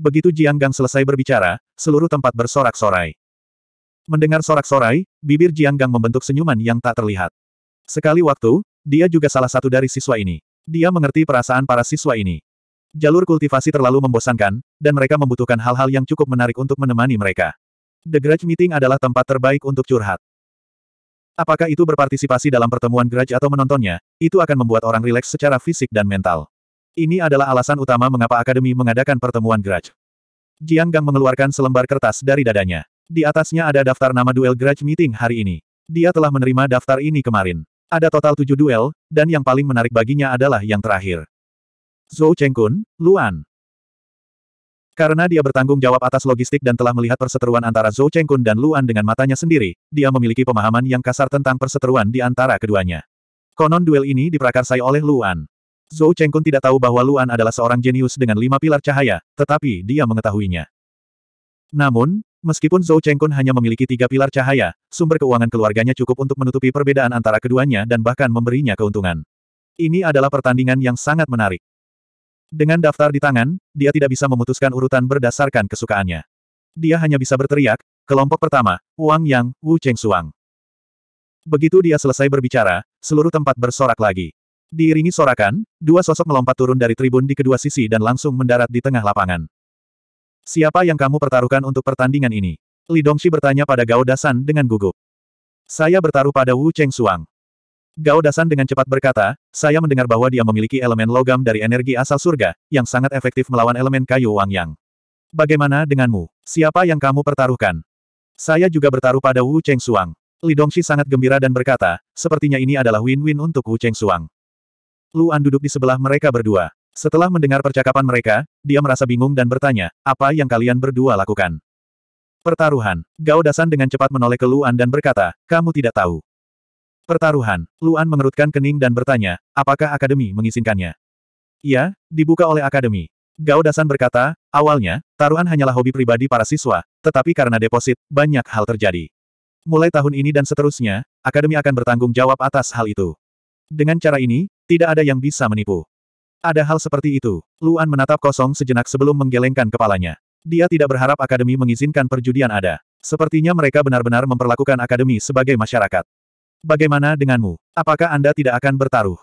Begitu Jiang Gang selesai berbicara, seluruh tempat bersorak-sorai. Mendengar sorak-sorai, bibir Jiang Gang membentuk senyuman yang tak terlihat. Sekali waktu, dia juga salah satu dari siswa ini. Dia mengerti perasaan para siswa ini. Jalur kultivasi terlalu membosankan, dan mereka membutuhkan hal-hal yang cukup menarik untuk menemani mereka. The Grudge Meeting adalah tempat terbaik untuk curhat. Apakah itu berpartisipasi dalam pertemuan Grudge atau menontonnya, itu akan membuat orang rileks secara fisik dan mental. Ini adalah alasan utama mengapa Akademi mengadakan pertemuan Grudge. Jiang Gang mengeluarkan selembar kertas dari dadanya. Di atasnya ada daftar nama duel grudge meeting hari ini. Dia telah menerima daftar ini kemarin. Ada total tujuh duel, dan yang paling menarik baginya adalah yang terakhir. Zhou Chengkun, Luan. Karena dia bertanggung jawab atas logistik dan telah melihat perseteruan antara Zhou Chengkun dan Luan dengan matanya sendiri, dia memiliki pemahaman yang kasar tentang perseteruan di antara keduanya. Konon duel ini diprakarsai oleh Luan. Zhou Chengkun tidak tahu bahwa Luan adalah seorang jenius dengan lima pilar cahaya, tetapi dia mengetahuinya. Namun, meskipun Zhou Chengkun hanya memiliki tiga pilar cahaya, sumber keuangan keluarganya cukup untuk menutupi perbedaan antara keduanya dan bahkan memberinya keuntungan. Ini adalah pertandingan yang sangat menarik. Dengan daftar di tangan, dia tidak bisa memutuskan urutan berdasarkan kesukaannya. Dia hanya bisa berteriak, kelompok pertama, Wang Yang, Wu Cheng Suang. Begitu dia selesai berbicara, seluruh tempat bersorak lagi. Diiringi sorakan, dua sosok melompat turun dari tribun di kedua sisi dan langsung mendarat di tengah lapangan. Siapa yang kamu pertaruhkan untuk pertandingan ini? Li Dongxi bertanya pada Gao Dasan dengan gugup. Saya bertaruh pada Wu Cheng Suang. Gao Dasan dengan cepat berkata, saya mendengar bahwa dia memiliki elemen logam dari energi asal surga, yang sangat efektif melawan elemen kayu Wang Yang. Bagaimana denganmu? Siapa yang kamu pertaruhkan? Saya juga bertaruh pada Wu Cheng Suang. Li Dongxi sangat gembira dan berkata, sepertinya ini adalah win-win untuk Wu Cheng Suang. Luan duduk di sebelah mereka berdua. Setelah mendengar percakapan mereka, dia merasa bingung dan bertanya, apa yang kalian berdua lakukan? Pertaruhan. Gao Dasan dengan cepat menoleh ke Luan dan berkata, kamu tidak tahu. Pertaruhan. Luan mengerutkan kening dan bertanya, apakah akademi mengizinkannya? Iya, dibuka oleh akademi. Gao Dasan berkata, awalnya, taruhan hanyalah hobi pribadi para siswa, tetapi karena deposit, banyak hal terjadi. Mulai tahun ini dan seterusnya, akademi akan bertanggung jawab atas hal itu. Dengan cara ini, tidak ada yang bisa menipu. Ada hal seperti itu. Luan menatap kosong sejenak sebelum menggelengkan kepalanya. Dia tidak berharap akademi mengizinkan perjudian ada. Sepertinya mereka benar-benar memperlakukan akademi sebagai masyarakat. Bagaimana denganmu? Apakah Anda tidak akan bertaruh?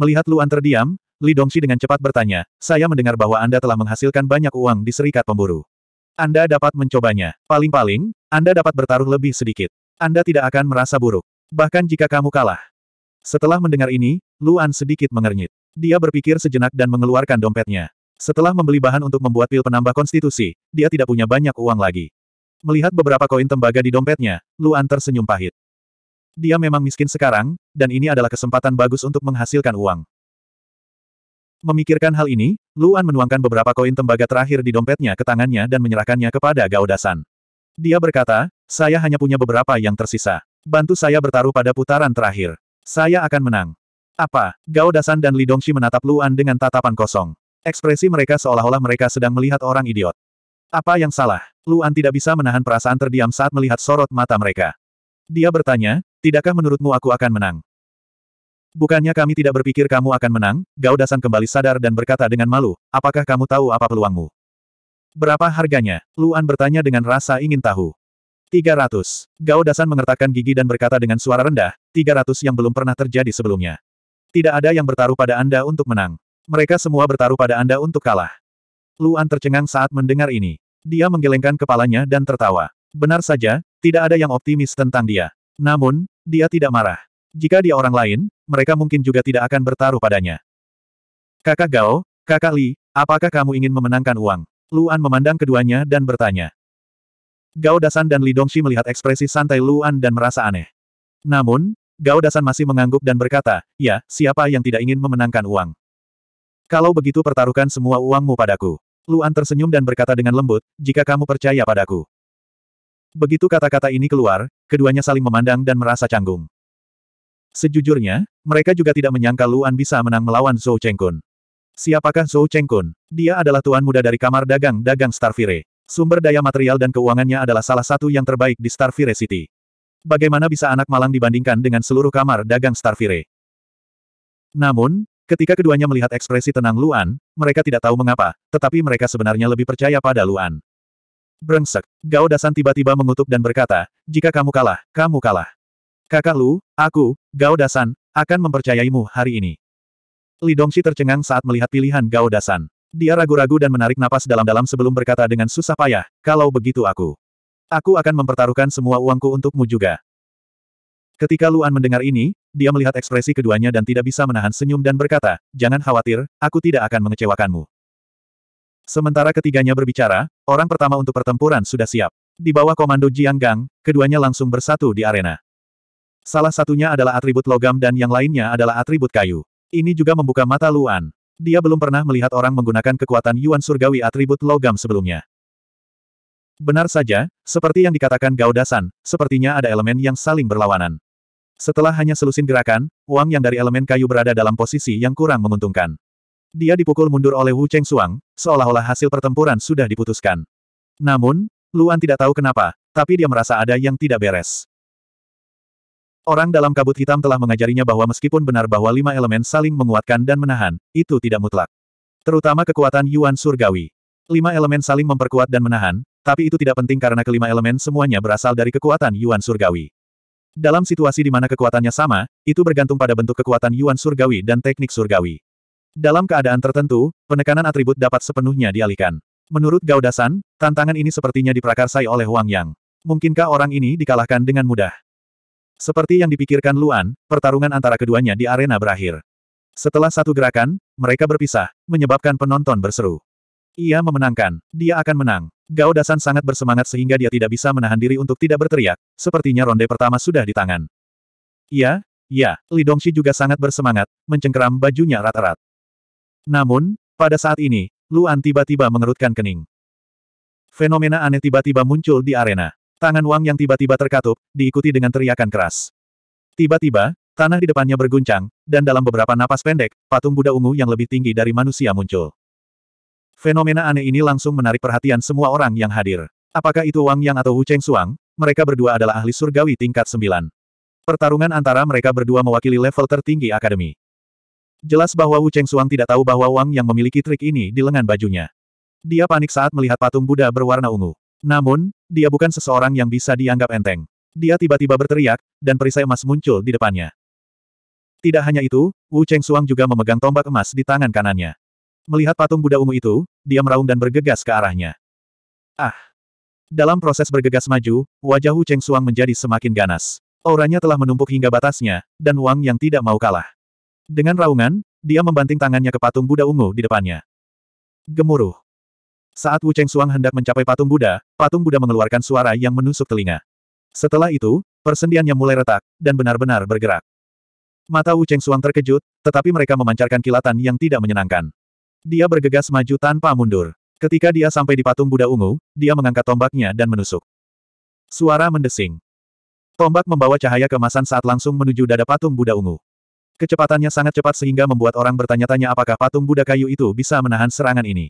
Melihat Luan terdiam, Li Dongxi dengan cepat bertanya, saya mendengar bahwa Anda telah menghasilkan banyak uang di serikat pemburu. Anda dapat mencobanya. Paling-paling, Anda dapat bertaruh lebih sedikit. Anda tidak akan merasa buruk. Bahkan jika kamu kalah, setelah mendengar ini, Luan sedikit mengernyit. Dia berpikir sejenak dan mengeluarkan dompetnya. Setelah membeli bahan untuk membuat pil penambah konstitusi, dia tidak punya banyak uang lagi. Melihat beberapa koin tembaga di dompetnya, Luan tersenyum pahit. Dia memang miskin sekarang, dan ini adalah kesempatan bagus untuk menghasilkan uang. Memikirkan hal ini, Luan menuangkan beberapa koin tembaga terakhir di dompetnya ke tangannya dan menyerahkannya kepada Gaudasan. Dia berkata, saya hanya punya beberapa yang tersisa. Bantu saya bertaruh pada putaran terakhir. Saya akan menang. Apa? Gao Dasan dan Li Dongxi menatap Luan dengan tatapan kosong. Ekspresi mereka seolah-olah mereka sedang melihat orang idiot. Apa yang salah? Luan tidak bisa menahan perasaan terdiam saat melihat sorot mata mereka. Dia bertanya, tidakkah menurutmu aku akan menang? Bukannya kami tidak berpikir kamu akan menang, Gao Dasan kembali sadar dan berkata dengan malu, apakah kamu tahu apa peluangmu? Berapa harganya? Luan bertanya dengan rasa ingin tahu. 300. Gao Dasan mengertakkan gigi dan berkata dengan suara rendah, 300 yang belum pernah terjadi sebelumnya. Tidak ada yang bertaruh pada Anda untuk menang. Mereka semua bertaruh pada Anda untuk kalah. Luan tercengang saat mendengar ini. Dia menggelengkan kepalanya dan tertawa. Benar saja, tidak ada yang optimis tentang dia. Namun, dia tidak marah. Jika dia orang lain, mereka mungkin juga tidak akan bertaruh padanya. Kakak Gao, kakak Li, apakah kamu ingin memenangkan uang? Luan memandang keduanya dan bertanya. Gao Dasan dan Li Dongxi melihat ekspresi santai Luan dan merasa aneh. Namun, Gao Dasan masih mengangguk dan berkata, ya, siapa yang tidak ingin memenangkan uang? Kalau begitu pertaruhkan semua uangmu padaku. Luan tersenyum dan berkata dengan lembut, jika kamu percaya padaku. Begitu kata-kata ini keluar, keduanya saling memandang dan merasa canggung. Sejujurnya, mereka juga tidak menyangka Luan bisa menang melawan Zhou Chengkun. Siapakah Zhou Chengkun? Dia adalah tuan muda dari kamar dagang-dagang Starfire. Sumber daya material dan keuangannya adalah salah satu yang terbaik di Starfire City. Bagaimana bisa anak malang dibandingkan dengan seluruh kamar dagang Starfire? Namun, ketika keduanya melihat ekspresi tenang Luan, mereka tidak tahu mengapa, tetapi mereka sebenarnya lebih percaya pada Luan. Brengsek, Gao Dasan tiba-tiba mengutuk dan berkata, jika kamu kalah, kamu kalah. Kakak Lu, aku, Gao Dasan, akan mempercayaimu hari ini. Li Dongxi tercengang saat melihat pilihan Gao Dasan. Dia ragu-ragu dan menarik napas dalam-dalam sebelum berkata dengan susah payah, kalau begitu aku. Aku akan mempertaruhkan semua uangku untukmu juga. Ketika Luan mendengar ini, dia melihat ekspresi keduanya dan tidak bisa menahan senyum dan berkata, jangan khawatir, aku tidak akan mengecewakanmu. Sementara ketiganya berbicara, orang pertama untuk pertempuran sudah siap. Di bawah komando Jiang Gang, keduanya langsung bersatu di arena. Salah satunya adalah atribut logam dan yang lainnya adalah atribut kayu. Ini juga membuka mata Luan. Dia belum pernah melihat orang menggunakan kekuatan Yuan Surgawi atribut logam sebelumnya. Benar saja, seperti yang dikatakan Gaudasan, sepertinya ada elemen yang saling berlawanan. Setelah hanya selusin gerakan, uang yang dari elemen kayu berada dalam posisi yang kurang menguntungkan. Dia dipukul mundur oleh Wu Cheng Suang, seolah-olah hasil pertempuran sudah diputuskan. Namun, Luan tidak tahu kenapa, tapi dia merasa ada yang tidak beres. Orang dalam kabut hitam telah mengajarinya bahwa meskipun benar bahwa lima elemen saling menguatkan dan menahan, itu tidak mutlak. Terutama kekuatan Yuan Surgawi. Lima elemen saling memperkuat dan menahan, tapi itu tidak penting karena kelima elemen semuanya berasal dari kekuatan Yuan Surgawi. Dalam situasi di mana kekuatannya sama, itu bergantung pada bentuk kekuatan Yuan Surgawi dan teknik Surgawi. Dalam keadaan tertentu, penekanan atribut dapat sepenuhnya dialihkan. Menurut Gaudasan, tantangan ini sepertinya diprakarsai oleh Wang Yang. Mungkinkah orang ini dikalahkan dengan mudah? Seperti yang dipikirkan Luan, pertarungan antara keduanya di arena berakhir. Setelah satu gerakan, mereka berpisah, menyebabkan penonton berseru. Ia memenangkan, dia akan menang. Gao Dasan sangat bersemangat sehingga dia tidak bisa menahan diri untuk tidak berteriak, sepertinya ronde pertama sudah di tangan. Ya, ya, Li Dongxi juga sangat bersemangat, mencengkeram bajunya erat-erat. Namun, pada saat ini, Luan tiba-tiba mengerutkan kening. Fenomena aneh tiba-tiba muncul di arena. Tangan Wang yang tiba-tiba terkatup, diikuti dengan teriakan keras. Tiba-tiba, tanah di depannya berguncang, dan dalam beberapa napas pendek, patung Buddha ungu yang lebih tinggi dari manusia muncul. Fenomena aneh ini langsung menarik perhatian semua orang yang hadir. Apakah itu Wang Yang atau Wu Cheng Suang? Mereka berdua adalah ahli surgawi tingkat 9. Pertarungan antara mereka berdua mewakili level tertinggi akademi. Jelas bahwa Wu Cheng Suang tidak tahu bahwa Wang yang memiliki trik ini di lengan bajunya. Dia panik saat melihat patung Buddha berwarna ungu. Namun, dia bukan seseorang yang bisa dianggap enteng. Dia tiba-tiba berteriak, dan perisai emas muncul di depannya. Tidak hanya itu, Wu Cheng Suang juga memegang tombak emas di tangan kanannya. Melihat patung Buddha ungu itu, dia meraung dan bergegas ke arahnya. Ah! Dalam proses bergegas maju, wajah Wu Cheng Suang menjadi semakin ganas. Auranya telah menumpuk hingga batasnya, dan Wang yang tidak mau kalah. Dengan raungan, dia membanting tangannya ke patung Buddha ungu di depannya. Gemuruh. Saat Wu Cheng Suang hendak mencapai patung Buddha, patung Buddha mengeluarkan suara yang menusuk telinga. Setelah itu, persendiannya mulai retak, dan benar-benar bergerak. Mata Wu Cheng Suang terkejut, tetapi mereka memancarkan kilatan yang tidak menyenangkan. Dia bergegas maju tanpa mundur. Ketika dia sampai di patung Buddha ungu, dia mengangkat tombaknya dan menusuk. Suara mendesing. Tombak membawa cahaya kemasan saat langsung menuju dada patung Buddha ungu. Kecepatannya sangat cepat sehingga membuat orang bertanya-tanya apakah patung Buddha kayu itu bisa menahan serangan ini.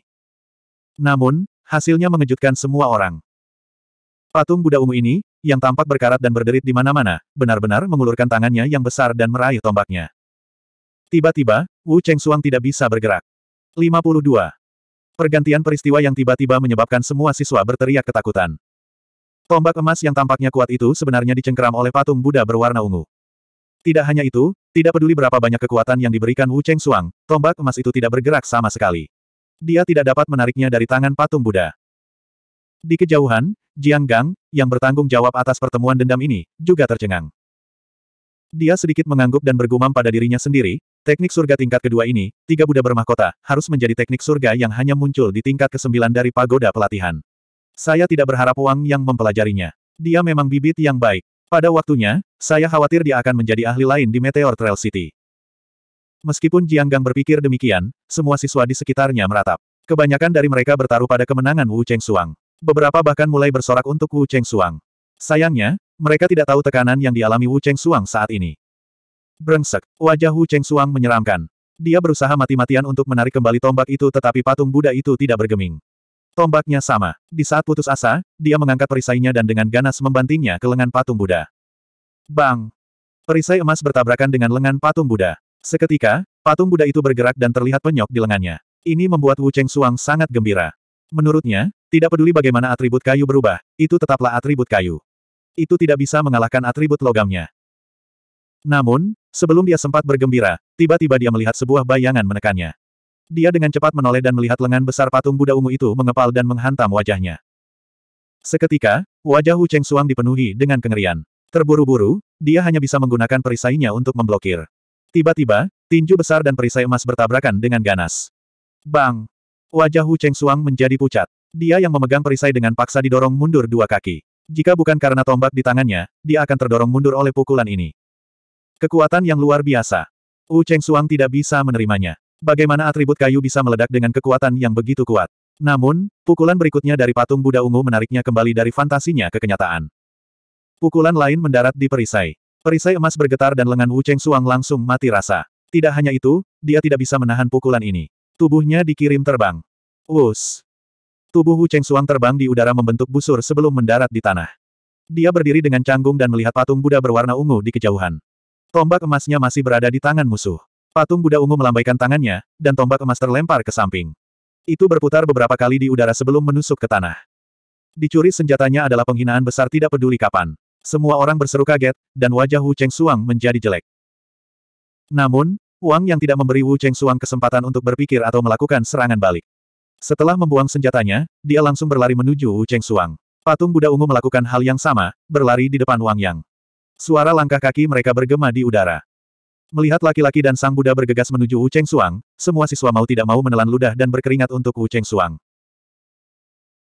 Namun, hasilnya mengejutkan semua orang. Patung Buddha ungu ini, yang tampak berkarat dan berderit di mana-mana, benar-benar mengulurkan tangannya yang besar dan meraih tombaknya. Tiba-tiba, Wu Cheng Suang tidak bisa bergerak. 52. Pergantian peristiwa yang tiba-tiba menyebabkan semua siswa berteriak ketakutan. Tombak emas yang tampaknya kuat itu sebenarnya dicengkeram oleh patung Buddha berwarna ungu. Tidak hanya itu, tidak peduli berapa banyak kekuatan yang diberikan Wu Cheng Suang, tombak emas itu tidak bergerak sama sekali. Dia tidak dapat menariknya dari tangan patung Buddha. Di kejauhan, Jiang Gang, yang bertanggung jawab atas pertemuan dendam ini, juga tercengang. Dia sedikit mengangguk dan bergumam pada dirinya sendiri, teknik surga tingkat kedua ini, tiga Buddha bermahkota, harus menjadi teknik surga yang hanya muncul di tingkat kesembilan dari pagoda pelatihan. Saya tidak berharap Wang yang mempelajarinya. Dia memang bibit yang baik. Pada waktunya, saya khawatir dia akan menjadi ahli lain di Meteor Trail City. Meskipun Jiang Gang berpikir demikian, semua siswa di sekitarnya meratap. Kebanyakan dari mereka bertaruh pada kemenangan Wu Cheng Suang. Beberapa bahkan mulai bersorak untuk Wu Cheng Suang. Sayangnya, mereka tidak tahu tekanan yang dialami Wu Cheng Suang saat ini. Brengsek, wajah Wu Cheng Suang menyeramkan. Dia berusaha mati-matian untuk menarik kembali tombak itu tetapi patung Buddha itu tidak bergeming. Tombaknya sama. Di saat putus asa, dia mengangkat perisainya dan dengan ganas membantingnya ke lengan patung Buddha. Bang! Perisai emas bertabrakan dengan lengan patung Buddha. Seketika, patung Buddha itu bergerak dan terlihat penyok di lengannya. Ini membuat Wu Cheng Suang sangat gembira. Menurutnya, tidak peduli bagaimana atribut kayu berubah, itu tetaplah atribut kayu. Itu tidak bisa mengalahkan atribut logamnya. Namun, sebelum dia sempat bergembira, tiba-tiba dia melihat sebuah bayangan menekannya. Dia dengan cepat menoleh dan melihat lengan besar patung Buddha ungu itu mengepal dan menghantam wajahnya. Seketika, wajah Wu Cheng Suang dipenuhi dengan kengerian. Terburu-buru, dia hanya bisa menggunakan perisainya untuk memblokir. Tiba-tiba, tinju besar dan perisai emas bertabrakan dengan ganas. Bang! Wajah Hu Cheng Suang menjadi pucat. Dia yang memegang perisai dengan paksa didorong mundur dua kaki. Jika bukan karena tombak di tangannya, dia akan terdorong mundur oleh pukulan ini. Kekuatan yang luar biasa. Wu Cheng Suang tidak bisa menerimanya. Bagaimana atribut kayu bisa meledak dengan kekuatan yang begitu kuat? Namun, pukulan berikutnya dari patung Buddha Ungu menariknya kembali dari fantasinya ke kenyataan. Pukulan lain mendarat di perisai. Perisai emas bergetar dan lengan Wu Cheng Suang langsung mati rasa. Tidak hanya itu, dia tidak bisa menahan pukulan ini. Tubuhnya dikirim terbang. Wus! Tubuh Wu Cheng Suang terbang di udara membentuk busur sebelum mendarat di tanah. Dia berdiri dengan canggung dan melihat patung Buddha berwarna ungu di kejauhan. Tombak emasnya masih berada di tangan musuh. Patung Buddha ungu melambaikan tangannya, dan tombak emas terlempar ke samping. Itu berputar beberapa kali di udara sebelum menusuk ke tanah. Dicuri senjatanya adalah penghinaan besar tidak peduli kapan. Semua orang berseru kaget, dan wajah Wu Cheng Suang menjadi jelek. Namun, Wang yang tidak memberi Wu Cheng Suang kesempatan untuk berpikir atau melakukan serangan balik. Setelah membuang senjatanya, dia langsung berlari menuju Wu Cheng Suang. Patung Buddha Ungu melakukan hal yang sama, berlari di depan Wang Yang. Suara langkah kaki mereka bergema di udara. Melihat laki-laki dan sang Buddha bergegas menuju Wu Cheng Suang, semua siswa mau tidak mau menelan ludah dan berkeringat untuk Wu Cheng Suang.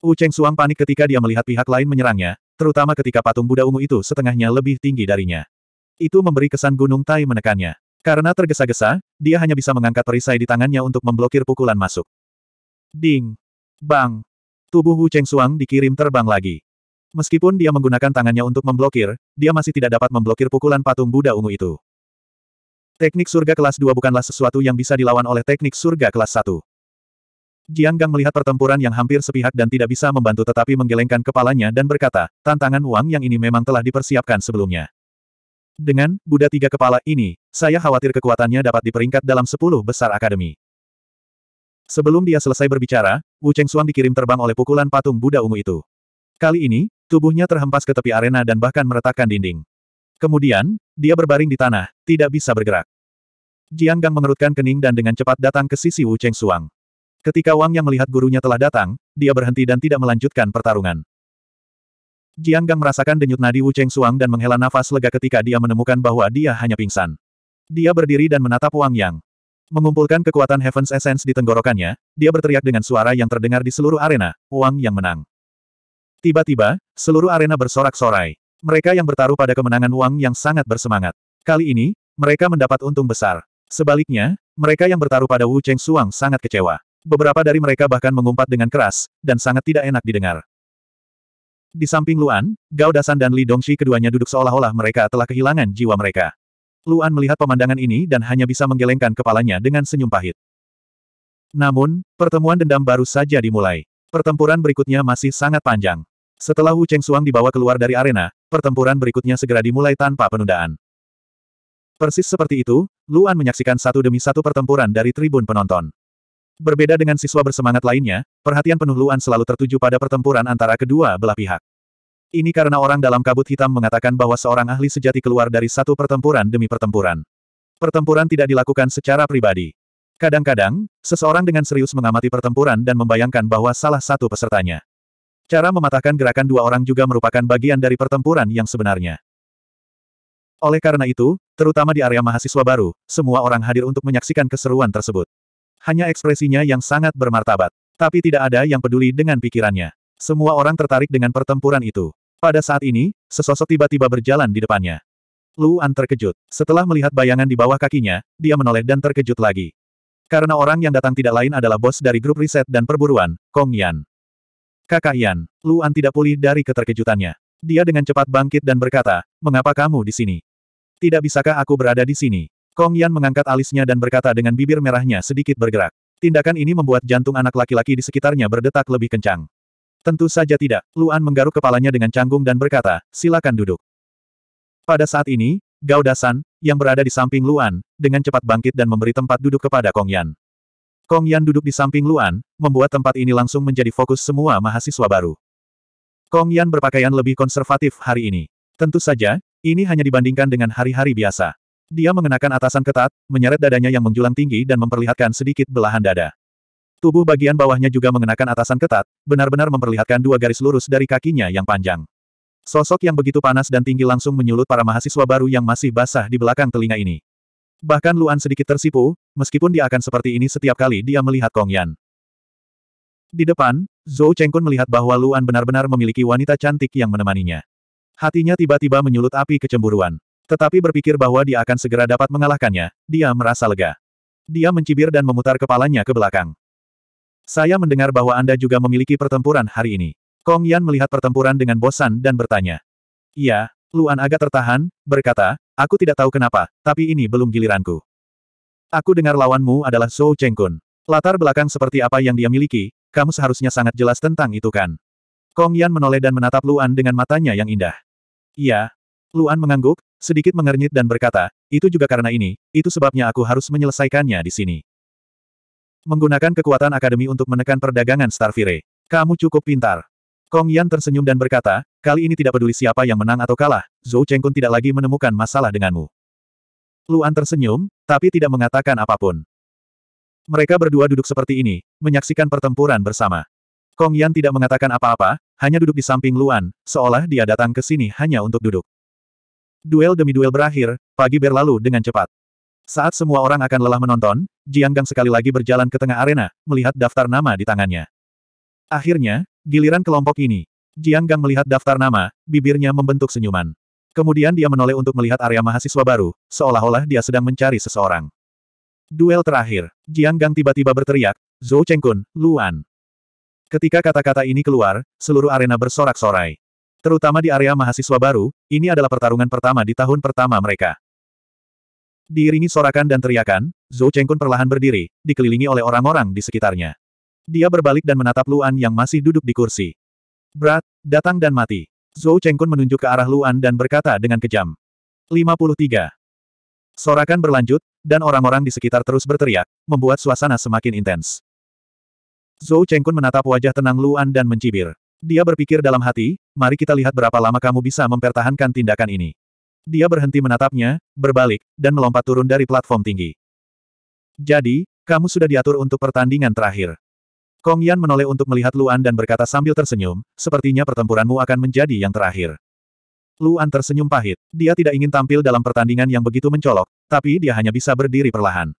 Wu Cheng Suang panik ketika dia melihat pihak lain menyerangnya, terutama ketika patung Buddha ungu itu setengahnya lebih tinggi darinya. Itu memberi kesan gunung Tai menekannya. Karena tergesa-gesa, dia hanya bisa mengangkat perisai di tangannya untuk memblokir pukulan masuk. Ding! Bang! Tubuh Wu Cheng Suang dikirim terbang lagi. Meskipun dia menggunakan tangannya untuk memblokir, dia masih tidak dapat memblokir pukulan patung Buddha ungu itu. Teknik surga kelas 2 bukanlah sesuatu yang bisa dilawan oleh teknik surga kelas 1. Jiang Gang melihat pertempuran yang hampir sepihak dan tidak bisa membantu tetapi menggelengkan kepalanya dan berkata, tantangan Wang yang ini memang telah dipersiapkan sebelumnya. Dengan Buddha Tiga Kepala ini, saya khawatir kekuatannya dapat diperingkat dalam sepuluh besar akademi. Sebelum dia selesai berbicara, Wu Cheng Suang dikirim terbang oleh pukulan patung Buddha ungu itu. Kali ini, tubuhnya terhempas ke tepi arena dan bahkan meretakkan dinding. Kemudian, dia berbaring di tanah, tidak bisa bergerak. Jiang Gang mengerutkan kening dan dengan cepat datang ke sisi Wu Cheng Suang. Ketika Wang yang melihat gurunya telah datang, dia berhenti dan tidak melanjutkan pertarungan. Jiang Gang merasakan denyut nadi Wu Cheng Suang dan menghela nafas lega ketika dia menemukan bahwa dia hanya pingsan. Dia berdiri dan menatap Wang Yang. Mengumpulkan kekuatan Heaven's Essence di tenggorokannya, dia berteriak dengan suara yang terdengar di seluruh arena, Wang Yang menang. Tiba-tiba, seluruh arena bersorak-sorai. Mereka yang bertaruh pada kemenangan Wang Yang sangat bersemangat. Kali ini, mereka mendapat untung besar. Sebaliknya, mereka yang bertaruh pada Wu Cheng Suang sangat kecewa. Beberapa dari mereka bahkan mengumpat dengan keras, dan sangat tidak enak didengar. Di samping Luan, Gao Dasan dan Li Dongxi keduanya duduk seolah-olah mereka telah kehilangan jiwa mereka. Luan melihat pemandangan ini dan hanya bisa menggelengkan kepalanya dengan senyum pahit. Namun, pertemuan dendam baru saja dimulai. Pertempuran berikutnya masih sangat panjang. Setelah Wu Cheng Suang dibawa keluar dari arena, pertempuran berikutnya segera dimulai tanpa penundaan. Persis seperti itu, Luan menyaksikan satu demi satu pertempuran dari tribun penonton. Berbeda dengan siswa bersemangat lainnya, perhatian penuh Luan selalu tertuju pada pertempuran antara kedua belah pihak. Ini karena orang dalam kabut hitam mengatakan bahwa seorang ahli sejati keluar dari satu pertempuran demi pertempuran. Pertempuran tidak dilakukan secara pribadi. Kadang-kadang, seseorang dengan serius mengamati pertempuran dan membayangkan bahwa salah satu pesertanya. Cara mematahkan gerakan dua orang juga merupakan bagian dari pertempuran yang sebenarnya. Oleh karena itu, terutama di area mahasiswa baru, semua orang hadir untuk menyaksikan keseruan tersebut hanya ekspresinya yang sangat bermartabat. Tapi tidak ada yang peduli dengan pikirannya. Semua orang tertarik dengan pertempuran itu. Pada saat ini, sesosok tiba-tiba berjalan di depannya. Luan terkejut. Setelah melihat bayangan di bawah kakinya, dia menoleh dan terkejut lagi. Karena orang yang datang tidak lain adalah bos dari grup riset dan perburuan, Kong Yan. Kakak Yan, Luan tidak pulih dari keterkejutannya. Dia dengan cepat bangkit dan berkata, mengapa kamu di sini? Tidak bisakah aku berada di sini? Kong Yan mengangkat alisnya dan berkata dengan bibir merahnya sedikit bergerak. Tindakan ini membuat jantung anak laki-laki di sekitarnya berdetak lebih kencang. Tentu saja tidak, Luan menggaruk kepalanya dengan canggung dan berkata, silakan duduk. Pada saat ini, Gao Dasan, yang berada di samping Luan, dengan cepat bangkit dan memberi tempat duduk kepada Kong Yan. Kong Yan duduk di samping Luan, membuat tempat ini langsung menjadi fokus semua mahasiswa baru. Kong Yan berpakaian lebih konservatif hari ini. Tentu saja, ini hanya dibandingkan dengan hari-hari biasa. Dia mengenakan atasan ketat, menyeret dadanya yang menjulang tinggi dan memperlihatkan sedikit belahan dada. Tubuh bagian bawahnya juga mengenakan atasan ketat, benar-benar memperlihatkan dua garis lurus dari kakinya yang panjang. Sosok yang begitu panas dan tinggi langsung menyulut para mahasiswa baru yang masih basah di belakang telinga ini. Bahkan Luan sedikit tersipu, meskipun dia akan seperti ini setiap kali dia melihat Kong Yan. Di depan, Zhou Chengkun melihat bahwa Luan benar-benar memiliki wanita cantik yang menemaninya. Hatinya tiba-tiba menyulut api kecemburuan. Tetapi berpikir bahwa dia akan segera dapat mengalahkannya, dia merasa lega. Dia mencibir dan memutar kepalanya ke belakang. Saya mendengar bahwa Anda juga memiliki pertempuran hari ini. Kong Yan melihat pertempuran dengan bosan dan bertanya. Iya, Luan agak tertahan, berkata, aku tidak tahu kenapa, tapi ini belum giliranku. Aku dengar lawanmu adalah Zhou Kun. Latar belakang seperti apa yang dia miliki, kamu seharusnya sangat jelas tentang itu kan? Kong Yan menoleh dan menatap Luan dengan matanya yang indah. Iya, Luan mengangguk, sedikit mengernyit dan berkata, itu juga karena ini, itu sebabnya aku harus menyelesaikannya di sini. Menggunakan kekuatan akademi untuk menekan perdagangan Starfire. Kamu cukup pintar. Kong Yan tersenyum dan berkata, kali ini tidak peduli siapa yang menang atau kalah, Zhou Chengkun tidak lagi menemukan masalah denganmu. Luan tersenyum, tapi tidak mengatakan apapun. Mereka berdua duduk seperti ini, menyaksikan pertempuran bersama. Kong Yan tidak mengatakan apa-apa, hanya duduk di samping Luan, seolah dia datang ke sini hanya untuk duduk. Duel demi duel berakhir, pagi berlalu dengan cepat. Saat semua orang akan lelah menonton, Jiang Gang sekali lagi berjalan ke tengah arena, melihat daftar nama di tangannya. Akhirnya, giliran kelompok ini. Jiang Gang melihat daftar nama, bibirnya membentuk senyuman. Kemudian dia menoleh untuk melihat area mahasiswa baru, seolah-olah dia sedang mencari seseorang. Duel terakhir, Jiang Gang tiba-tiba berteriak, Zhou Chengkun, Luan. Ketika kata-kata ini keluar, seluruh arena bersorak-sorai. Terutama di area mahasiswa baru, ini adalah pertarungan pertama di tahun pertama mereka. Diiringi sorakan dan teriakan, Zhou Chengkun perlahan berdiri, dikelilingi oleh orang-orang di sekitarnya. Dia berbalik dan menatap Luan yang masih duduk di kursi. Berat, datang dan mati. Zhou Chengkun menunjuk ke arah Luan dan berkata dengan kejam. 53. Sorakan berlanjut, dan orang-orang di sekitar terus berteriak, membuat suasana semakin intens. Zhou Chengkun menatap wajah tenang Luan dan mencibir. Dia berpikir dalam hati, mari kita lihat berapa lama kamu bisa mempertahankan tindakan ini. Dia berhenti menatapnya, berbalik, dan melompat turun dari platform tinggi. Jadi, kamu sudah diatur untuk pertandingan terakhir. Kong Yan menoleh untuk melihat Luan dan berkata sambil tersenyum, sepertinya pertempuranmu akan menjadi yang terakhir. Luan tersenyum pahit. Dia tidak ingin tampil dalam pertandingan yang begitu mencolok, tapi dia hanya bisa berdiri perlahan.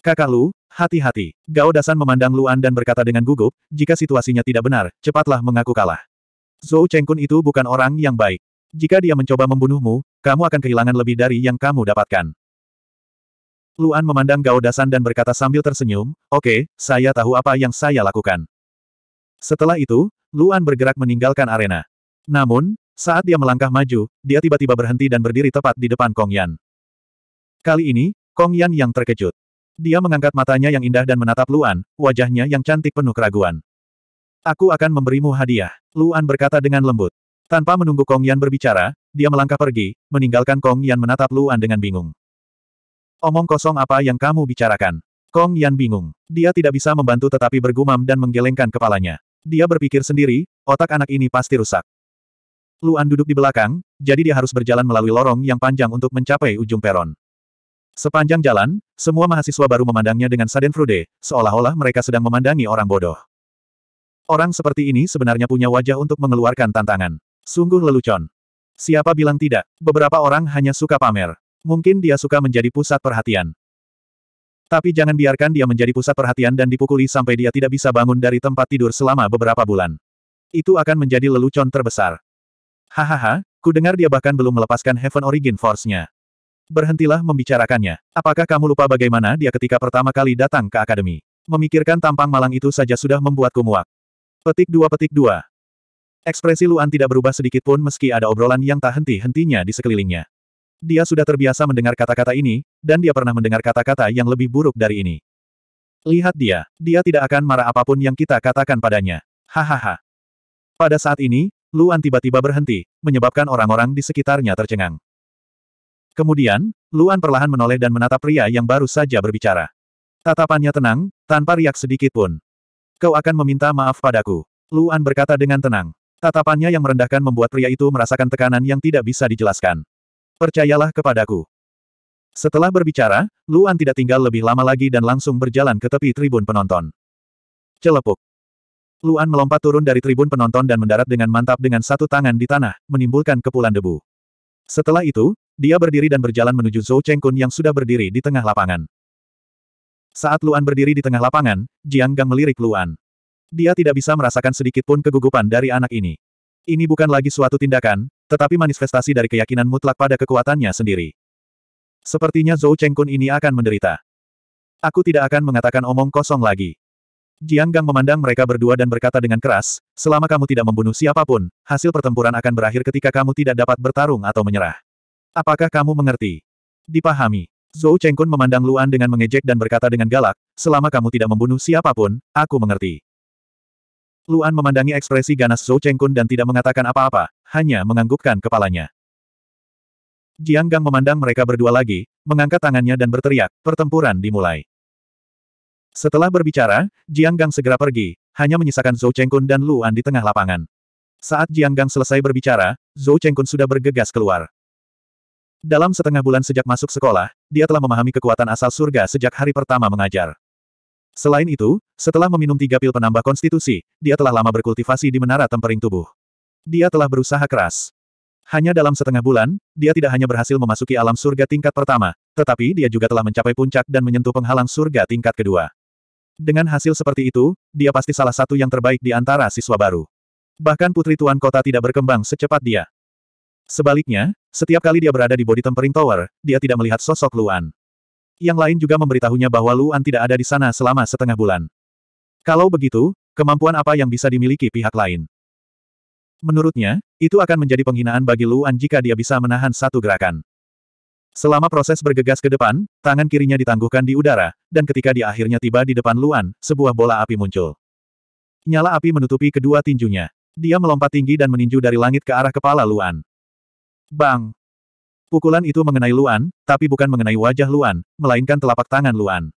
Kakak Lu, hati-hati. Gao Dasan memandang Luan dan berkata dengan gugup, jika situasinya tidak benar, cepatlah mengaku kalah. Zhou Chengkun itu bukan orang yang baik. Jika dia mencoba membunuhmu, kamu akan kehilangan lebih dari yang kamu dapatkan. Luan memandang Gao Dasan dan berkata sambil tersenyum, oke, okay, saya tahu apa yang saya lakukan. Setelah itu, Luan bergerak meninggalkan arena. Namun, saat dia melangkah maju, dia tiba-tiba berhenti dan berdiri tepat di depan Kong Yan. Kali ini, Kong Yan yang terkejut. Dia mengangkat matanya yang indah dan menatap Luan, wajahnya yang cantik penuh keraguan. Aku akan memberimu hadiah, Luan berkata dengan lembut. Tanpa menunggu Kong Yan berbicara, dia melangkah pergi, meninggalkan Kong Yan menatap Luan dengan bingung. Omong kosong apa yang kamu bicarakan? Kong Yan bingung. Dia tidak bisa membantu tetapi bergumam dan menggelengkan kepalanya. Dia berpikir sendiri, otak anak ini pasti rusak. Luan duduk di belakang, jadi dia harus berjalan melalui lorong yang panjang untuk mencapai ujung peron. Sepanjang jalan, semua mahasiswa baru memandangnya dengan frude, seolah-olah mereka sedang memandangi orang bodoh. Orang seperti ini sebenarnya punya wajah untuk mengeluarkan tantangan. Sungguh lelucon. Siapa bilang tidak? Beberapa orang hanya suka pamer. Mungkin dia suka menjadi pusat perhatian. Tapi jangan biarkan dia menjadi pusat perhatian dan dipukuli sampai dia tidak bisa bangun dari tempat tidur selama beberapa bulan. Itu akan menjadi lelucon terbesar. Hahaha, ku dengar dia bahkan belum melepaskan Heaven Origin Force-nya. Berhentilah membicarakannya. Apakah kamu lupa bagaimana dia ketika pertama kali datang ke akademi? Memikirkan tampang malang itu saja sudah membuatku muak. Petik dua petik dua. Ekspresi Luan tidak berubah sedikit pun meski ada obrolan yang tak henti-hentinya di sekelilingnya. Dia sudah terbiasa mendengar kata-kata ini, dan dia pernah mendengar kata-kata yang lebih buruk dari ini. Lihat dia, dia tidak akan marah apapun yang kita katakan padanya. Hahaha. Pada saat ini, Luan tiba-tiba berhenti, menyebabkan orang-orang di sekitarnya tercengang. Kemudian, Luan perlahan menoleh dan menatap pria yang baru saja berbicara. Tatapannya tenang, tanpa riak sedikit pun. Kau akan meminta maaf padaku. Luan berkata dengan tenang. Tatapannya yang merendahkan membuat pria itu merasakan tekanan yang tidak bisa dijelaskan. Percayalah kepadaku. Setelah berbicara, Luan tidak tinggal lebih lama lagi dan langsung berjalan ke tepi tribun penonton. Celepuk. Luan melompat turun dari tribun penonton dan mendarat dengan mantap dengan satu tangan di tanah, menimbulkan kepulan debu. Setelah itu, dia berdiri dan berjalan menuju Zhou Chengkun yang sudah berdiri di tengah lapangan. Saat Luan berdiri di tengah lapangan, Jiang Gang melirik Luan. Dia tidak bisa merasakan sedikit pun kegugupan dari anak ini. Ini bukan lagi suatu tindakan, tetapi manifestasi dari keyakinan mutlak pada kekuatannya sendiri. Sepertinya Zhou Chengkun ini akan menderita. Aku tidak akan mengatakan omong kosong lagi. Jiang Gang memandang mereka berdua dan berkata dengan keras, selama kamu tidak membunuh siapapun, hasil pertempuran akan berakhir ketika kamu tidak dapat bertarung atau menyerah. Apakah kamu mengerti? Dipahami. Zhou Chengkun memandang Luan dengan mengejek dan berkata dengan galak, selama kamu tidak membunuh siapapun, aku mengerti. Luan memandangi ekspresi ganas Zhou Chengkun dan tidak mengatakan apa-apa, hanya menganggukkan kepalanya. Jiang Gang memandang mereka berdua lagi, mengangkat tangannya dan berteriak, pertempuran dimulai. Setelah berbicara, Jiang Gang segera pergi, hanya menyisakan Zhou Chengkun dan Luan di tengah lapangan. Saat Jiang Gang selesai berbicara, Zhou Chengkun sudah bergegas keluar. Dalam setengah bulan sejak masuk sekolah, dia telah memahami kekuatan asal surga sejak hari pertama mengajar. Selain itu, setelah meminum tiga pil penambah konstitusi, dia telah lama berkultivasi di menara tempering tubuh. Dia telah berusaha keras. Hanya dalam setengah bulan, dia tidak hanya berhasil memasuki alam surga tingkat pertama, tetapi dia juga telah mencapai puncak dan menyentuh penghalang surga tingkat kedua. Dengan hasil seperti itu, dia pasti salah satu yang terbaik di antara siswa baru. Bahkan putri tuan kota tidak berkembang secepat dia. Sebaliknya, setiap kali dia berada di body tempering tower, dia tidak melihat sosok Luan. Yang lain juga memberitahunya bahwa Luan tidak ada di sana selama setengah bulan. Kalau begitu, kemampuan apa yang bisa dimiliki pihak lain? Menurutnya, itu akan menjadi penghinaan bagi Luan jika dia bisa menahan satu gerakan. Selama proses bergegas ke depan, tangan kirinya ditangguhkan di udara, dan ketika dia akhirnya tiba di depan Luan, sebuah bola api muncul. Nyala api menutupi kedua tinjunya. Dia melompat tinggi dan meninju dari langit ke arah kepala Luan. Bang! Pukulan itu mengenai Luan, tapi bukan mengenai wajah Luan, melainkan telapak tangan Luan.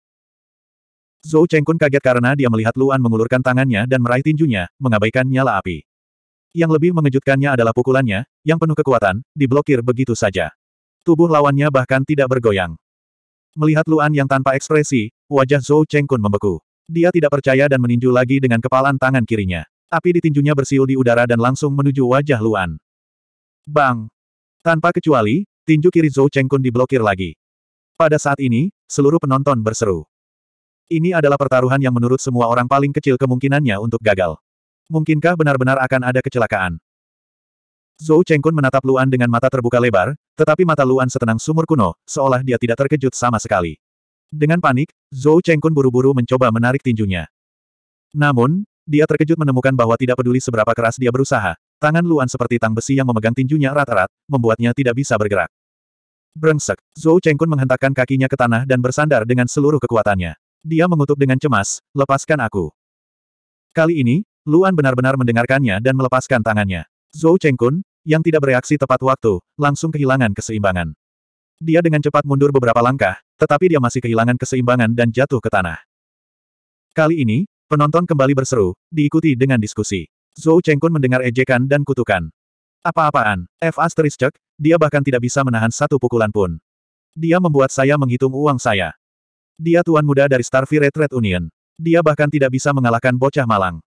Zhou Chengkun kaget karena dia melihat Luan mengulurkan tangannya dan meraih tinjunya, mengabaikan nyala api. Yang lebih mengejutkannya adalah pukulannya, yang penuh kekuatan, diblokir begitu saja. Tubuh lawannya bahkan tidak bergoyang. Melihat Luan yang tanpa ekspresi, wajah Zhou Chengkun membeku. Dia tidak percaya dan meninju lagi dengan kepalan tangan kirinya. Api ditinjunya bersiul di udara dan langsung menuju wajah Luan. Bang! Tanpa kecuali, tinju kiri Zhou Chengkun diblokir lagi. Pada saat ini, seluruh penonton berseru. Ini adalah pertaruhan yang menurut semua orang paling kecil kemungkinannya untuk gagal. Mungkinkah benar-benar akan ada kecelakaan? Zhou Chengkun menatap Luan dengan mata terbuka lebar, tetapi mata Luan setenang sumur kuno, seolah dia tidak terkejut sama sekali. Dengan panik, Zhou Chengkun buru-buru mencoba menarik tinjunya. Namun, dia terkejut menemukan bahwa tidak peduli seberapa keras dia berusaha, tangan Luan seperti tang besi yang memegang tinjunya rata-rat, membuatnya tidak bisa bergerak. Brengsek, Zhou Chengkun menghentakkan kakinya ke tanah dan bersandar dengan seluruh kekuatannya. Dia mengutuk dengan cemas, lepaskan aku. Kali ini, Luan benar-benar mendengarkannya dan melepaskan tangannya. Zhou Chengkun, yang tidak bereaksi tepat waktu, langsung kehilangan keseimbangan. Dia dengan cepat mundur beberapa langkah, tetapi dia masih kehilangan keseimbangan dan jatuh ke tanah. Kali ini, penonton kembali berseru, diikuti dengan diskusi. Zhou Chengkun mendengar ejekan dan kutukan. Apa-apaan, F. Asteriscek, dia bahkan tidak bisa menahan satu pukulan pun. Dia membuat saya menghitung uang saya. Dia tuan muda dari Starfire Trade Union. Dia bahkan tidak bisa mengalahkan bocah malang.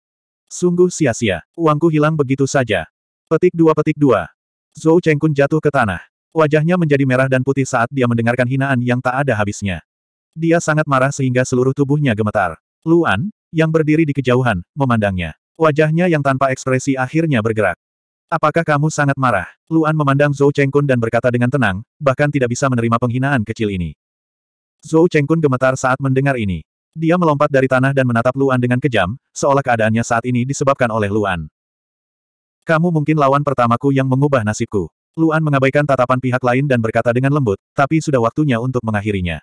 Sungguh sia-sia, uangku hilang begitu saja. Petik dua petik dua. Zhou Chengkun jatuh ke tanah. Wajahnya menjadi merah dan putih saat dia mendengarkan hinaan yang tak ada habisnya. Dia sangat marah sehingga seluruh tubuhnya gemetar. Luan, yang berdiri di kejauhan, memandangnya. Wajahnya yang tanpa ekspresi akhirnya bergerak. Apakah kamu sangat marah? Luan memandang Zhou Chengkun dan berkata dengan tenang, bahkan tidak bisa menerima penghinaan kecil ini. Zhou Chengkun gemetar saat mendengar ini. Dia melompat dari tanah dan menatap Luan dengan kejam, seolah keadaannya saat ini disebabkan oleh Luan. Kamu mungkin lawan pertamaku yang mengubah nasibku. Luan mengabaikan tatapan pihak lain dan berkata dengan lembut, tapi sudah waktunya untuk mengakhirinya.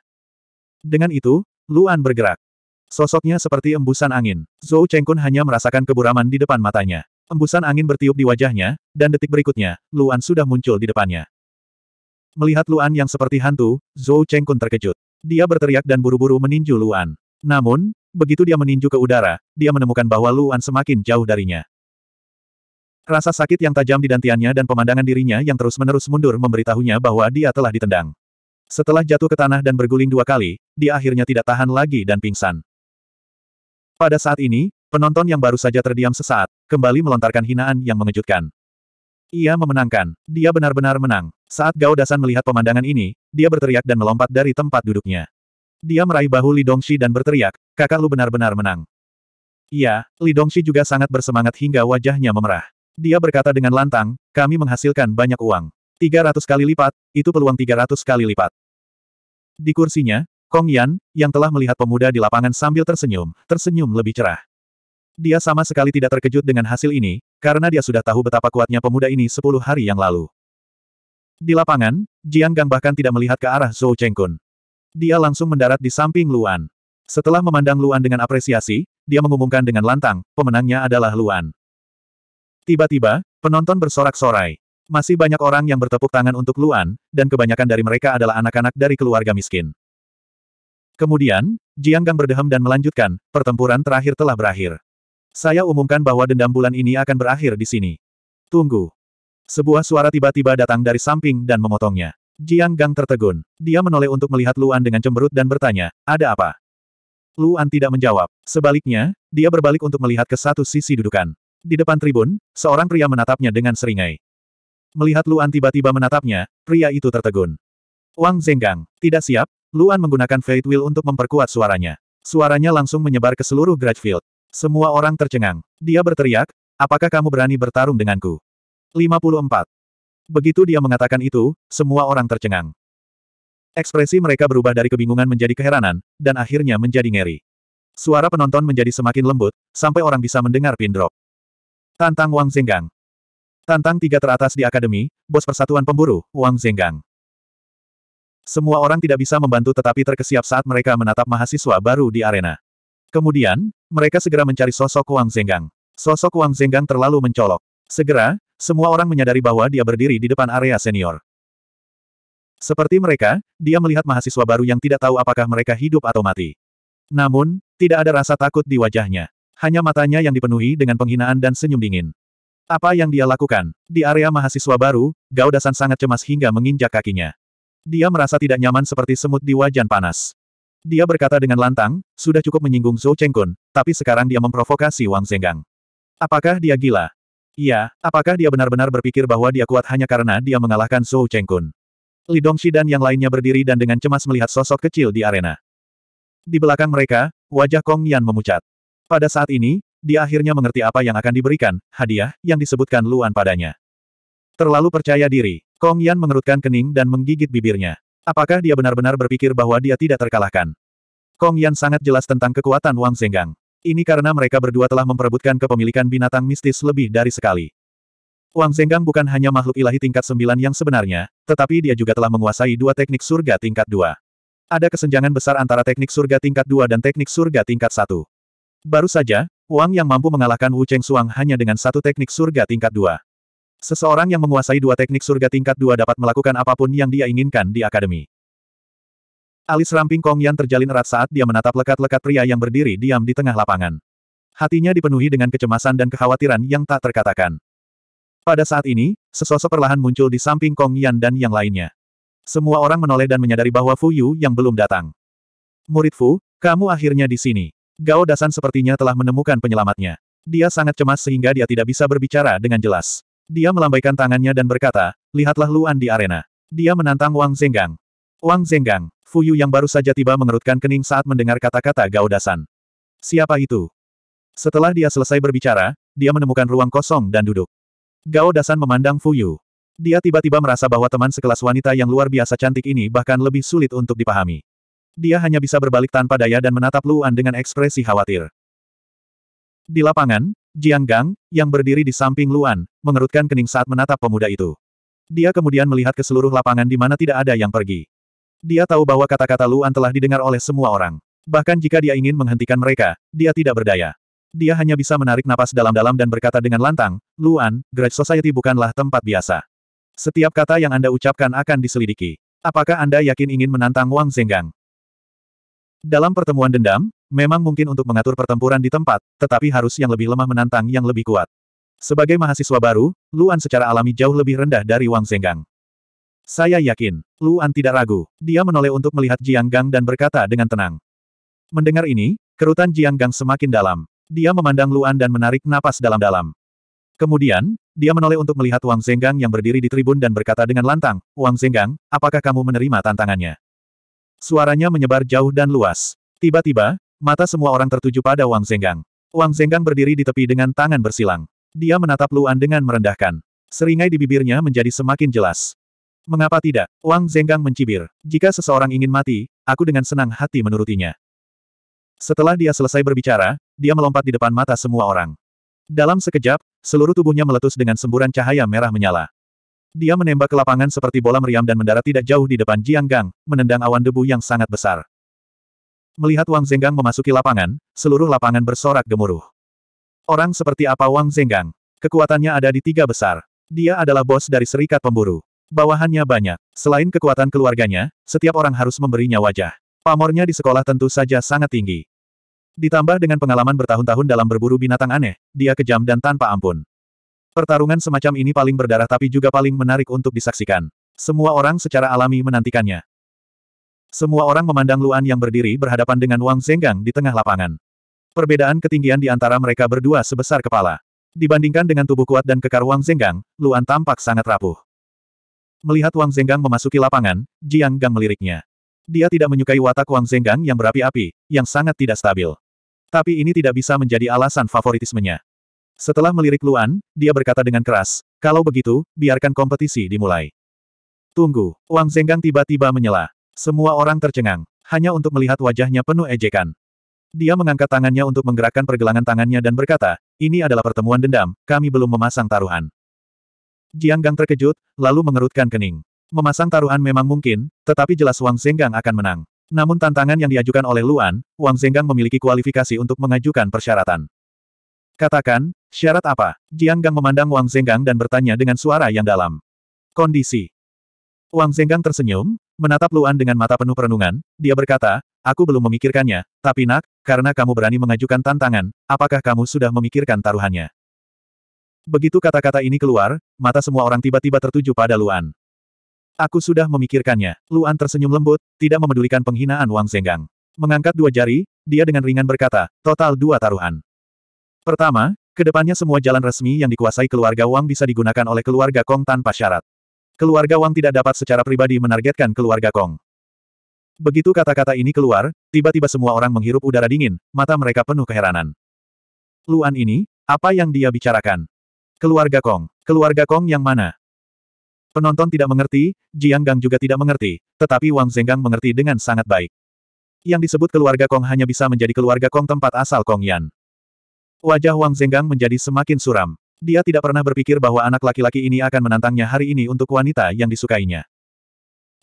Dengan itu, Luan bergerak. Sosoknya seperti embusan angin. Zhou Chengkun hanya merasakan keburaman di depan matanya. Embusan angin bertiup di wajahnya, dan detik berikutnya, Luan sudah muncul di depannya. Melihat Luan yang seperti hantu, Zhou Chengkun terkejut. Dia berteriak dan buru-buru meninju Luan. Namun, begitu dia meninju ke udara, dia menemukan bahwa Luan semakin jauh darinya. Rasa sakit yang tajam di dantiannya dan pemandangan dirinya yang terus-menerus mundur memberitahunya bahwa dia telah ditendang. Setelah jatuh ke tanah dan berguling dua kali, dia akhirnya tidak tahan lagi dan pingsan. Pada saat ini, penonton yang baru saja terdiam sesaat, kembali melontarkan hinaan yang mengejutkan. Ia memenangkan. Dia benar-benar menang. Saat Gao Dasan melihat pemandangan ini, dia berteriak dan melompat dari tempat duduknya. Dia meraih bahu Li Dongxi dan berteriak, kakak lu benar-benar menang. Iya, Li Dongxi juga sangat bersemangat hingga wajahnya memerah. Dia berkata dengan lantang, kami menghasilkan banyak uang. 300 kali lipat, itu peluang 300 kali lipat. Di kursinya, Kong Yan, yang telah melihat pemuda di lapangan sambil tersenyum, tersenyum lebih cerah. Dia sama sekali tidak terkejut dengan hasil ini, karena dia sudah tahu betapa kuatnya pemuda ini 10 hari yang lalu. Di lapangan, Jiang Gang bahkan tidak melihat ke arah Zhou Chengkun. Dia langsung mendarat di samping Luan. Setelah memandang Luan dengan apresiasi, dia mengumumkan dengan lantang, pemenangnya adalah Luan. Tiba-tiba, penonton bersorak-sorai. Masih banyak orang yang bertepuk tangan untuk Luan, dan kebanyakan dari mereka adalah anak-anak dari keluarga miskin. Kemudian, Jiang Gang berdehem dan melanjutkan, pertempuran terakhir telah berakhir. Saya umumkan bahwa dendam bulan ini akan berakhir di sini. Tunggu. Sebuah suara tiba-tiba datang dari samping dan memotongnya. Jiang Gang tertegun. Dia menoleh untuk melihat Luan dengan cemberut dan bertanya, ada apa? Luan tidak menjawab. Sebaliknya, dia berbalik untuk melihat ke satu sisi dudukan. Di depan tribun, seorang pria menatapnya dengan seringai. Melihat Luan tiba-tiba menatapnya, pria itu tertegun. Wang Zenggang, tidak siap, Luan menggunakan Fate Wheel untuk memperkuat suaranya. Suaranya langsung menyebar ke seluruh Grudge Field. Semua orang tercengang. Dia berteriak, apakah kamu berani bertarung denganku? 54. Begitu dia mengatakan itu, semua orang tercengang. Ekspresi mereka berubah dari kebingungan menjadi keheranan, dan akhirnya menjadi ngeri. Suara penonton menjadi semakin lembut, sampai orang bisa mendengar pin drop. Tantang Wang Zenggang. Tantang tiga teratas di akademi, bos persatuan pemburu, Wang Zenggang. Semua orang tidak bisa membantu tetapi terkesiap saat mereka menatap mahasiswa baru di arena. Kemudian, mereka segera mencari sosok Wang Zenggang. Sosok Wang Zenggang terlalu mencolok. Segera, semua orang menyadari bahwa dia berdiri di depan area senior. Seperti mereka, dia melihat mahasiswa baru yang tidak tahu apakah mereka hidup atau mati. Namun, tidak ada rasa takut di wajahnya. Hanya matanya yang dipenuhi dengan penghinaan dan senyum dingin. Apa yang dia lakukan? Di area mahasiswa baru, Gaudasan sangat cemas hingga menginjak kakinya. Dia merasa tidak nyaman seperti semut di wajan panas. Dia berkata dengan lantang, sudah cukup menyinggung Zhou Chengkun, tapi sekarang dia memprovokasi Wang Zenggang. Apakah dia gila? Iya, apakah dia benar-benar berpikir bahwa dia kuat hanya karena dia mengalahkan Zhou Chengkun? Li Dongxi dan yang lainnya berdiri dan dengan cemas melihat sosok kecil di arena. Di belakang mereka, wajah Kong Yan memucat. Pada saat ini, dia akhirnya mengerti apa yang akan diberikan, hadiah, yang disebutkan Luan padanya. Terlalu percaya diri, Kong Yan mengerutkan kening dan menggigit bibirnya. Apakah dia benar-benar berpikir bahwa dia tidak terkalahkan? Kong Yan sangat jelas tentang kekuatan Wang Zenggang. Ini karena mereka berdua telah memperebutkan kepemilikan binatang mistis lebih dari sekali. Wang Zenggang bukan hanya makhluk ilahi tingkat sembilan yang sebenarnya, tetapi dia juga telah menguasai dua teknik surga tingkat dua. Ada kesenjangan besar antara teknik surga tingkat dua dan teknik surga tingkat satu. Baru saja, Wang yang mampu mengalahkan Wu Cheng Suang hanya dengan satu teknik surga tingkat dua. Seseorang yang menguasai dua teknik surga tingkat dua dapat melakukan apapun yang dia inginkan di akademi. Alis ramping Kong Yan terjalin erat saat dia menatap lekat-lekat pria yang berdiri diam di tengah lapangan. Hatinya dipenuhi dengan kecemasan dan kekhawatiran yang tak terkatakan. Pada saat ini, sesosok perlahan muncul di samping Kong Yan dan yang lainnya. Semua orang menoleh dan menyadari bahwa Fu Yu yang belum datang. Murid Fu, kamu akhirnya di sini. Gao Dasan sepertinya telah menemukan penyelamatnya. Dia sangat cemas sehingga dia tidak bisa berbicara dengan jelas. Dia melambaikan tangannya dan berkata, lihatlah Luan di arena. Dia menantang Wang Zenggang. Wang Zenggang, Fuyu yang baru saja tiba mengerutkan kening saat mendengar kata-kata Gao Dasan. Siapa itu? Setelah dia selesai berbicara, dia menemukan ruang kosong dan duduk. Gao Dasan memandang Fuyu. Dia tiba-tiba merasa bahwa teman sekelas wanita yang luar biasa cantik ini bahkan lebih sulit untuk dipahami. Dia hanya bisa berbalik tanpa daya dan menatap Luan dengan ekspresi khawatir. Di lapangan, Jiang Gang, yang berdiri di samping Luan, mengerutkan kening saat menatap pemuda itu. Dia kemudian melihat ke seluruh lapangan di mana tidak ada yang pergi. Dia tahu bahwa kata-kata Luan telah didengar oleh semua orang. Bahkan jika dia ingin menghentikan mereka, dia tidak berdaya. Dia hanya bisa menarik napas dalam-dalam dan berkata dengan lantang, Luan, Grudge Society bukanlah tempat biasa. Setiap kata yang Anda ucapkan akan diselidiki. Apakah Anda yakin ingin menantang Wang Zenggang? Dalam pertemuan dendam, memang mungkin untuk mengatur pertempuran di tempat, tetapi harus yang lebih lemah menantang yang lebih kuat. Sebagai mahasiswa baru, Luan secara alami jauh lebih rendah dari Wang Zenggang. Saya yakin, Luan tidak ragu. Dia menoleh untuk melihat Jiang Gang dan berkata dengan tenang. Mendengar ini, kerutan Jiang Gang semakin dalam. Dia memandang Luan dan menarik napas dalam-dalam. Kemudian, dia menoleh untuk melihat Wang Zenggang yang berdiri di tribun dan berkata dengan lantang, Wang Zenggang, apakah kamu menerima tantangannya? Suaranya menyebar jauh dan luas. Tiba-tiba, mata semua orang tertuju pada Wang Zenggang. Wang Zenggang berdiri di tepi dengan tangan bersilang. Dia menatap Luan dengan merendahkan. Seringai di bibirnya menjadi semakin jelas. Mengapa tidak? Wang Zenggang mencibir. Jika seseorang ingin mati, aku dengan senang hati menurutinya. Setelah dia selesai berbicara, dia melompat di depan mata semua orang. Dalam sekejap, seluruh tubuhnya meletus dengan semburan cahaya merah menyala. Dia menembak ke lapangan seperti bola meriam dan mendarat tidak jauh di depan Jiang Gang, menendang awan debu yang sangat besar. Melihat Wang Zenggang memasuki lapangan, seluruh lapangan bersorak gemuruh. Orang seperti apa Wang Zenggang? Kekuatannya ada di tiga besar. Dia adalah bos dari serikat pemburu. Bawahannya banyak. Selain kekuatan keluarganya, setiap orang harus memberinya wajah. Pamornya di sekolah tentu saja sangat tinggi. Ditambah dengan pengalaman bertahun-tahun dalam berburu binatang aneh, dia kejam dan tanpa ampun. Pertarungan semacam ini paling berdarah tapi juga paling menarik untuk disaksikan. Semua orang secara alami menantikannya. Semua orang memandang Luan yang berdiri berhadapan dengan Wang Zenggang di tengah lapangan. Perbedaan ketinggian di antara mereka berdua sebesar kepala. Dibandingkan dengan tubuh kuat dan kekar Wang Zenggang, Luan tampak sangat rapuh. Melihat Wang Zenggang memasuki lapangan, Jiang Gang meliriknya. Dia tidak menyukai watak Wang Zenggang yang berapi-api, yang sangat tidak stabil. Tapi ini tidak bisa menjadi alasan favoritismenya. Setelah melirik Luan, dia berkata dengan keras, kalau begitu, biarkan kompetisi dimulai. Tunggu, Wang Zenggang tiba-tiba menyela. Semua orang tercengang, hanya untuk melihat wajahnya penuh ejekan. Dia mengangkat tangannya untuk menggerakkan pergelangan tangannya dan berkata, ini adalah pertemuan dendam, kami belum memasang taruhan. Jiang Gang terkejut, lalu mengerutkan kening. Memasang taruhan memang mungkin, tetapi jelas Wang Zenggang akan menang. Namun tantangan yang diajukan oleh Luan, Wang Zenggang memiliki kualifikasi untuk mengajukan persyaratan. Katakan, Syarat apa? Jiang Gang memandang Wang Zenggang dan bertanya dengan suara yang dalam. Kondisi. Wang Zenggang tersenyum, menatap Luan dengan mata penuh perenungan, dia berkata, aku belum memikirkannya, tapi nak, karena kamu berani mengajukan tantangan, apakah kamu sudah memikirkan taruhannya? Begitu kata-kata ini keluar, mata semua orang tiba-tiba tertuju pada Luan. Aku sudah memikirkannya. Luan tersenyum lembut, tidak memedulikan penghinaan Wang Zenggang. Mengangkat dua jari, dia dengan ringan berkata, total dua taruhan. Pertama, Kedepannya semua jalan resmi yang dikuasai keluarga Wang bisa digunakan oleh keluarga Kong tanpa syarat. Keluarga Wang tidak dapat secara pribadi menargetkan keluarga Kong. Begitu kata-kata ini keluar, tiba-tiba semua orang menghirup udara dingin, mata mereka penuh keheranan. Luan ini, apa yang dia bicarakan? Keluarga Kong. Keluarga Kong yang mana? Penonton tidak mengerti, Jiang Gang juga tidak mengerti, tetapi Wang Zenggang mengerti dengan sangat baik. Yang disebut keluarga Kong hanya bisa menjadi keluarga Kong tempat asal Kong Yan. Wajah Wang Zenggang menjadi semakin suram. Dia tidak pernah berpikir bahwa anak laki-laki ini akan menantangnya hari ini untuk wanita yang disukainya.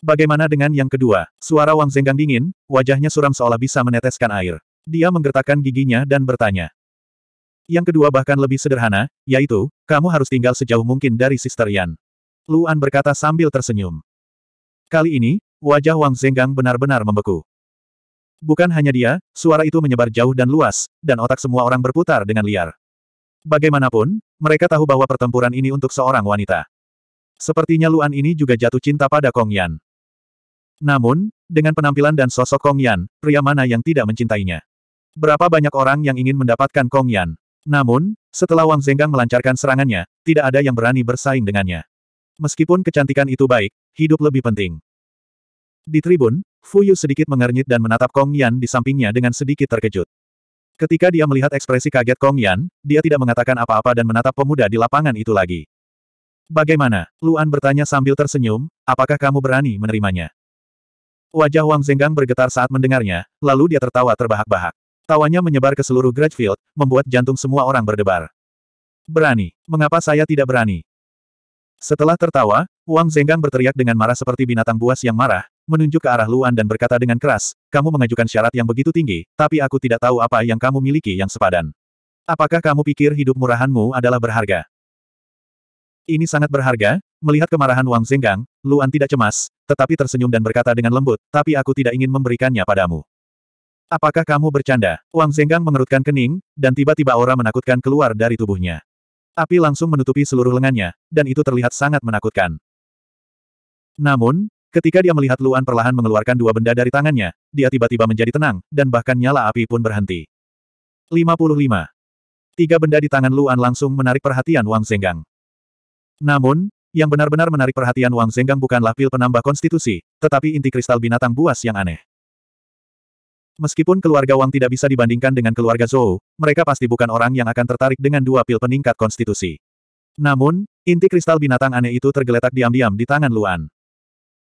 Bagaimana dengan yang kedua? Suara Wang Zenggang dingin, wajahnya suram seolah bisa meneteskan air. Dia menggertakkan giginya dan bertanya. Yang kedua bahkan lebih sederhana, yaitu, kamu harus tinggal sejauh mungkin dari Sister Yan. Luan berkata sambil tersenyum. Kali ini, wajah Wang Zenggang benar-benar membeku. Bukan hanya dia, suara itu menyebar jauh dan luas, dan otak semua orang berputar dengan liar. Bagaimanapun, mereka tahu bahwa pertempuran ini untuk seorang wanita. Sepertinya Luan ini juga jatuh cinta pada Kong Yan. Namun, dengan penampilan dan sosok Kong Yan, pria mana yang tidak mencintainya? Berapa banyak orang yang ingin mendapatkan Kong Yan? Namun, setelah Wang Zenggang melancarkan serangannya, tidak ada yang berani bersaing dengannya. Meskipun kecantikan itu baik, hidup lebih penting. Di tribun, Fuyu sedikit mengernyit dan menatap Kong Yan di sampingnya dengan sedikit terkejut. Ketika dia melihat ekspresi kaget Kong Yan, dia tidak mengatakan apa-apa dan menatap pemuda di lapangan itu lagi. Bagaimana? Luan bertanya sambil tersenyum, apakah kamu berani menerimanya? Wajah Wang Zenggang bergetar saat mendengarnya, lalu dia tertawa terbahak-bahak. Tawanya menyebar ke seluruh Grudgefield, membuat jantung semua orang berdebar. Berani. Mengapa saya tidak berani? Setelah tertawa, Wang Zenggang berteriak dengan marah seperti binatang buas yang marah, menunjuk ke arah Luan dan berkata dengan keras, kamu mengajukan syarat yang begitu tinggi, tapi aku tidak tahu apa yang kamu miliki yang sepadan. Apakah kamu pikir hidup murahanmu adalah berharga? Ini sangat berharga, melihat kemarahan Wang Zenggang, Luan tidak cemas, tetapi tersenyum dan berkata dengan lembut, tapi aku tidak ingin memberikannya padamu. Apakah kamu bercanda? Wang Zenggang mengerutkan kening, dan tiba-tiba aura menakutkan keluar dari tubuhnya. Api langsung menutupi seluruh lengannya, dan itu terlihat sangat menakutkan. Namun, Ketika dia melihat Luan perlahan mengeluarkan dua benda dari tangannya, dia tiba-tiba menjadi tenang, dan bahkan nyala api pun berhenti. 55. Tiga benda di tangan Luan langsung menarik perhatian Wang Zenggang. Namun, yang benar-benar menarik perhatian Wang Zenggang bukanlah pil penambah konstitusi, tetapi inti kristal binatang buas yang aneh. Meskipun keluarga Wang tidak bisa dibandingkan dengan keluarga Zhou, mereka pasti bukan orang yang akan tertarik dengan dua pil peningkat konstitusi. Namun, inti kristal binatang aneh itu tergeletak diam-diam di tangan Luan.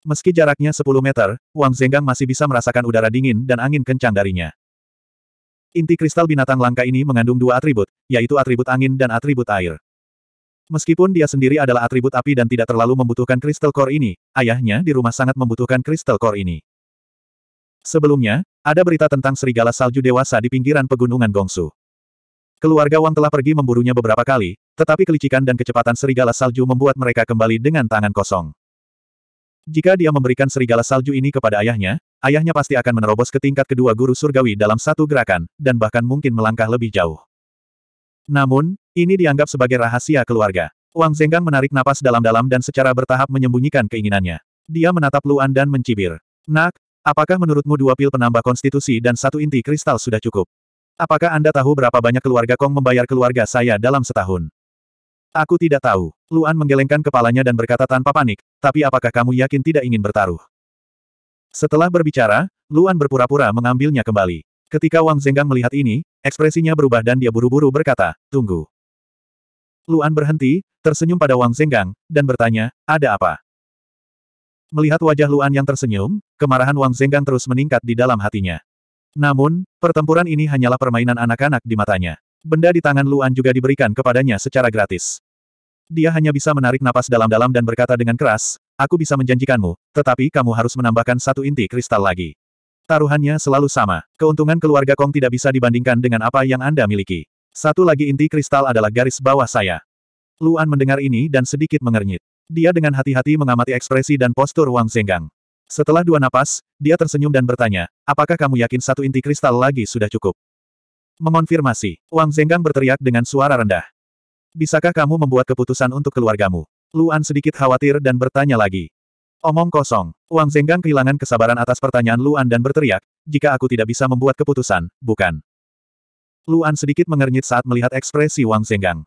Meski jaraknya 10 meter, Wang Zenggang masih bisa merasakan udara dingin dan angin kencang darinya. Inti kristal binatang langka ini mengandung dua atribut, yaitu atribut angin dan atribut air. Meskipun dia sendiri adalah atribut api dan tidak terlalu membutuhkan kristal core ini, ayahnya di rumah sangat membutuhkan kristal core ini. Sebelumnya, ada berita tentang serigala salju dewasa di pinggiran pegunungan Gongsu. Keluarga Wang telah pergi memburunya beberapa kali, tetapi kelicikan dan kecepatan serigala salju membuat mereka kembali dengan tangan kosong. Jika dia memberikan serigala salju ini kepada ayahnya, ayahnya pasti akan menerobos ke tingkat kedua guru surgawi dalam satu gerakan, dan bahkan mungkin melangkah lebih jauh. Namun, ini dianggap sebagai rahasia keluarga. Wang Zenggang menarik napas dalam-dalam dan secara bertahap menyembunyikan keinginannya. Dia menatap Luan dan mencibir. Nak, apakah menurutmu dua pil penambah konstitusi dan satu inti kristal sudah cukup? Apakah Anda tahu berapa banyak keluarga Kong membayar keluarga saya dalam setahun? Aku tidak tahu. Luan menggelengkan kepalanya dan berkata tanpa panik, tapi apakah kamu yakin tidak ingin bertaruh? Setelah berbicara, Luan berpura-pura mengambilnya kembali. Ketika Wang Zenggang melihat ini, ekspresinya berubah dan dia buru-buru berkata, tunggu. Luan berhenti, tersenyum pada Wang Zenggang, dan bertanya, ada apa? Melihat wajah Luan yang tersenyum, kemarahan Wang Zenggang terus meningkat di dalam hatinya. Namun, pertempuran ini hanyalah permainan anak-anak di matanya. Benda di tangan Luan juga diberikan kepadanya secara gratis. Dia hanya bisa menarik napas dalam-dalam dan berkata dengan keras, aku bisa menjanjikanmu, tetapi kamu harus menambahkan satu inti kristal lagi. Taruhannya selalu sama, keuntungan keluarga Kong tidak bisa dibandingkan dengan apa yang Anda miliki. Satu lagi inti kristal adalah garis bawah saya. Luan mendengar ini dan sedikit mengernyit. Dia dengan hati-hati mengamati ekspresi dan postur Wang Zenggang. Setelah dua napas, dia tersenyum dan bertanya, apakah kamu yakin satu inti kristal lagi sudah cukup? Mengonfirmasi, Wang Zenggang berteriak dengan suara rendah. Bisakah kamu membuat keputusan untuk keluargamu? Luan sedikit khawatir dan bertanya lagi. Omong kosong. Wang Zenggang kehilangan kesabaran atas pertanyaan Luan dan berteriak, jika aku tidak bisa membuat keputusan, bukan. Luan sedikit mengernyit saat melihat ekspresi Wang Zenggang.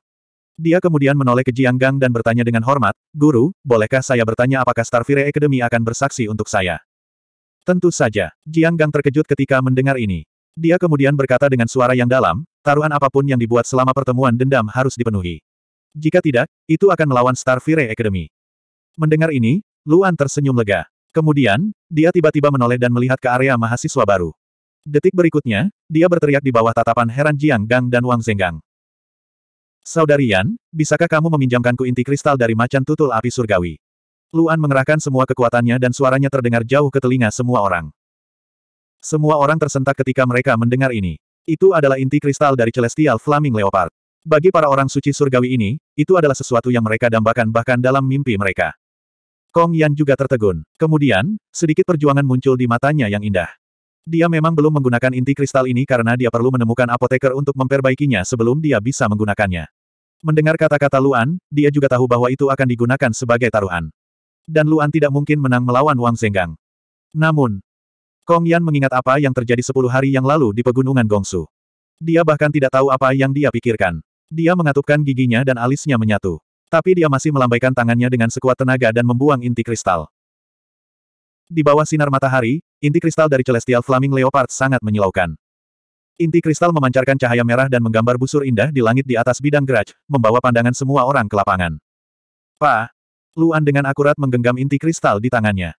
Dia kemudian menoleh ke Jiang Gang dan bertanya dengan hormat, Guru, bolehkah saya bertanya apakah Starfire Academy akan bersaksi untuk saya? Tentu saja, Jiang Gang terkejut ketika mendengar ini. Dia kemudian berkata dengan suara yang dalam, taruhan apapun yang dibuat selama pertemuan dendam harus dipenuhi. Jika tidak, itu akan melawan Starfire Academy. Mendengar ini, Luan tersenyum lega. Kemudian, dia tiba-tiba menoleh dan melihat ke area mahasiswa baru. Detik berikutnya, dia berteriak di bawah tatapan heran Jiang Gang dan Wang Zenggang. Saudari Yan, bisakah kamu meminjamkanku inti kristal dari macan tutul api surgawi? Luan mengerahkan semua kekuatannya dan suaranya terdengar jauh ke telinga semua orang. Semua orang tersentak ketika mereka mendengar ini. Itu adalah inti kristal dari Celestial Flaming Leopard. Bagi para orang suci surgawi ini, itu adalah sesuatu yang mereka dambakan bahkan dalam mimpi mereka. Kong Yan juga tertegun. Kemudian, sedikit perjuangan muncul di matanya yang indah. Dia memang belum menggunakan inti kristal ini karena dia perlu menemukan apoteker untuk memperbaikinya sebelum dia bisa menggunakannya. Mendengar kata-kata Luan, dia juga tahu bahwa itu akan digunakan sebagai taruhan. Dan Luan tidak mungkin menang melawan Wang Zenggang. Namun, Kong Yan mengingat apa yang terjadi sepuluh hari yang lalu di pegunungan Gongsu. Dia bahkan tidak tahu apa yang dia pikirkan. Dia mengatupkan giginya dan alisnya menyatu. Tapi dia masih melambaikan tangannya dengan sekuat tenaga dan membuang inti kristal. Di bawah sinar matahari, inti kristal dari Celestial Flaming Leopard sangat menyilaukan. Inti kristal memancarkan cahaya merah dan menggambar busur indah di langit di atas bidang geraj, membawa pandangan semua orang ke lapangan. Pa! Luan dengan akurat menggenggam inti kristal di tangannya.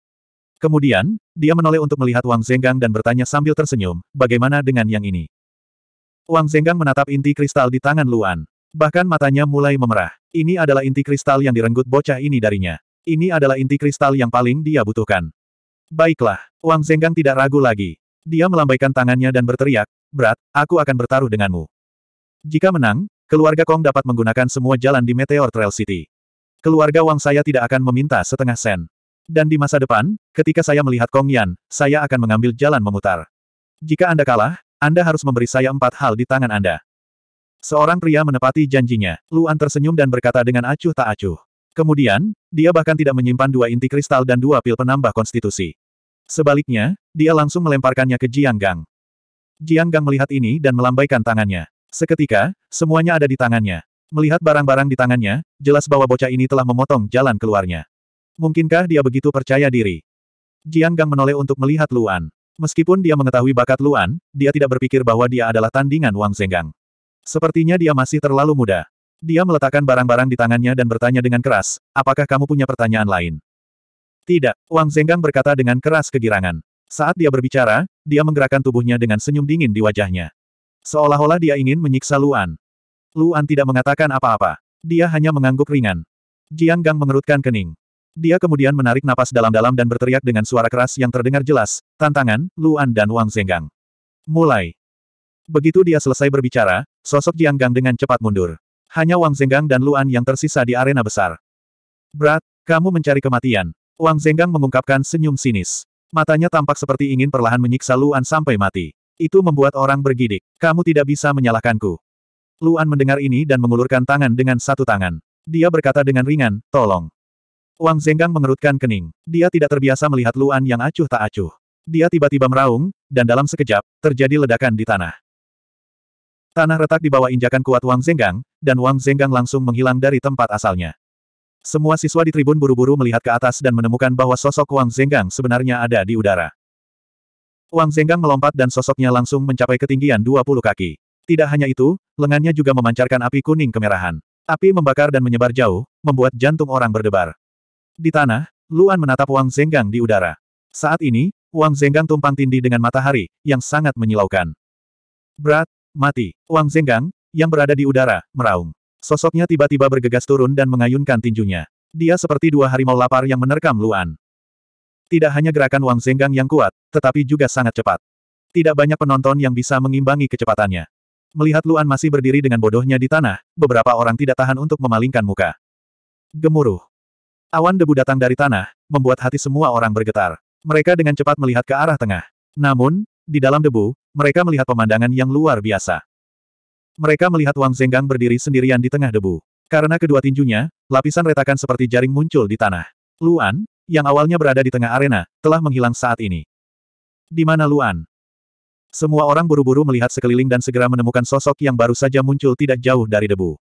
Kemudian, dia menoleh untuk melihat Wang Zenggang dan bertanya sambil tersenyum, bagaimana dengan yang ini? Wang Zenggang menatap inti kristal di tangan Luan. Bahkan matanya mulai memerah. Ini adalah inti kristal yang direnggut bocah ini darinya. Ini adalah inti kristal yang paling dia butuhkan. Baiklah, Wang Zenggang tidak ragu lagi. Dia melambaikan tangannya dan berteriak, Berat, aku akan bertaruh denganmu. Jika menang, keluarga Kong dapat menggunakan semua jalan di Meteor Trail City. Keluarga Wang saya tidak akan meminta setengah sen. Dan di masa depan, ketika saya melihat Kong Yan, saya akan mengambil jalan memutar. Jika Anda kalah, Anda harus memberi saya empat hal di tangan Anda. Seorang pria menepati janjinya. Luan tersenyum dan berkata dengan acuh tak acuh. Kemudian, dia bahkan tidak menyimpan dua inti kristal dan dua pil penambah konstitusi. Sebaliknya, dia langsung melemparkannya ke Jiang Gang. Jiang Gang melihat ini dan melambaikan tangannya. Seketika, semuanya ada di tangannya. Melihat barang-barang di tangannya, jelas bahwa bocah ini telah memotong jalan keluarnya. Mungkinkah dia begitu percaya diri? Jiang Gang menoleh untuk melihat Luan. Meskipun dia mengetahui bakat Luan, dia tidak berpikir bahwa dia adalah tandingan Wang Zenggang. Sepertinya dia masih terlalu muda. Dia meletakkan barang-barang di tangannya dan bertanya dengan keras, apakah kamu punya pertanyaan lain? Tidak, Wang Zenggang berkata dengan keras kegirangan. Saat dia berbicara, dia menggerakkan tubuhnya dengan senyum dingin di wajahnya. Seolah-olah dia ingin menyiksa Luan. Luan tidak mengatakan apa-apa. Dia hanya mengangguk ringan. Jiang Gang mengerutkan kening. Dia kemudian menarik napas dalam-dalam dan berteriak dengan suara keras yang terdengar jelas, tantangan, Luan dan Wang Zenggang. Mulai. Begitu dia selesai berbicara, sosok Jiang Gang dengan cepat mundur. Hanya Wang Zenggang dan Luan yang tersisa di arena besar. Berat, kamu mencari kematian. Wang Zenggang mengungkapkan senyum sinis. Matanya tampak seperti ingin perlahan menyiksa Luan sampai mati. Itu membuat orang bergidik. Kamu tidak bisa menyalahkanku. Luan mendengar ini dan mengulurkan tangan dengan satu tangan. Dia berkata dengan ringan, tolong. Wang Zenggang mengerutkan kening. Dia tidak terbiasa melihat Luan yang acuh tak acuh. Dia tiba-tiba meraung, dan dalam sekejap, terjadi ledakan di tanah. Tanah retak di bawah injakan kuat Wang Zenggang, dan Wang Zenggang langsung menghilang dari tempat asalnya. Semua siswa di tribun buru-buru melihat ke atas dan menemukan bahwa sosok Wang Zenggang sebenarnya ada di udara. Wang Zenggang melompat dan sosoknya langsung mencapai ketinggian 20 kaki. Tidak hanya itu, lengannya juga memancarkan api kuning kemerahan. Api membakar dan menyebar jauh, membuat jantung orang berdebar. Di tanah, Luan menatap Wang Zenggang di udara. Saat ini, Wang Zenggang tumpang tindih dengan matahari, yang sangat menyilaukan. Berat, mati. Wang Zenggang, yang berada di udara, meraung. Sosoknya tiba-tiba bergegas turun dan mengayunkan tinjunya. Dia seperti dua harimau lapar yang menerkam Luan. Tidak hanya gerakan Wang Zenggang yang kuat, tetapi juga sangat cepat. Tidak banyak penonton yang bisa mengimbangi kecepatannya. Melihat Luan masih berdiri dengan bodohnya di tanah, beberapa orang tidak tahan untuk memalingkan muka. Gemuruh. Awan debu datang dari tanah, membuat hati semua orang bergetar. Mereka dengan cepat melihat ke arah tengah. Namun, di dalam debu, mereka melihat pemandangan yang luar biasa. Mereka melihat Wang Zenggang berdiri sendirian di tengah debu. Karena kedua tinjunya, lapisan retakan seperti jaring muncul di tanah. Luan, yang awalnya berada di tengah arena, telah menghilang saat ini. Di mana Luan? Semua orang buru-buru melihat sekeliling dan segera menemukan sosok yang baru saja muncul tidak jauh dari debu.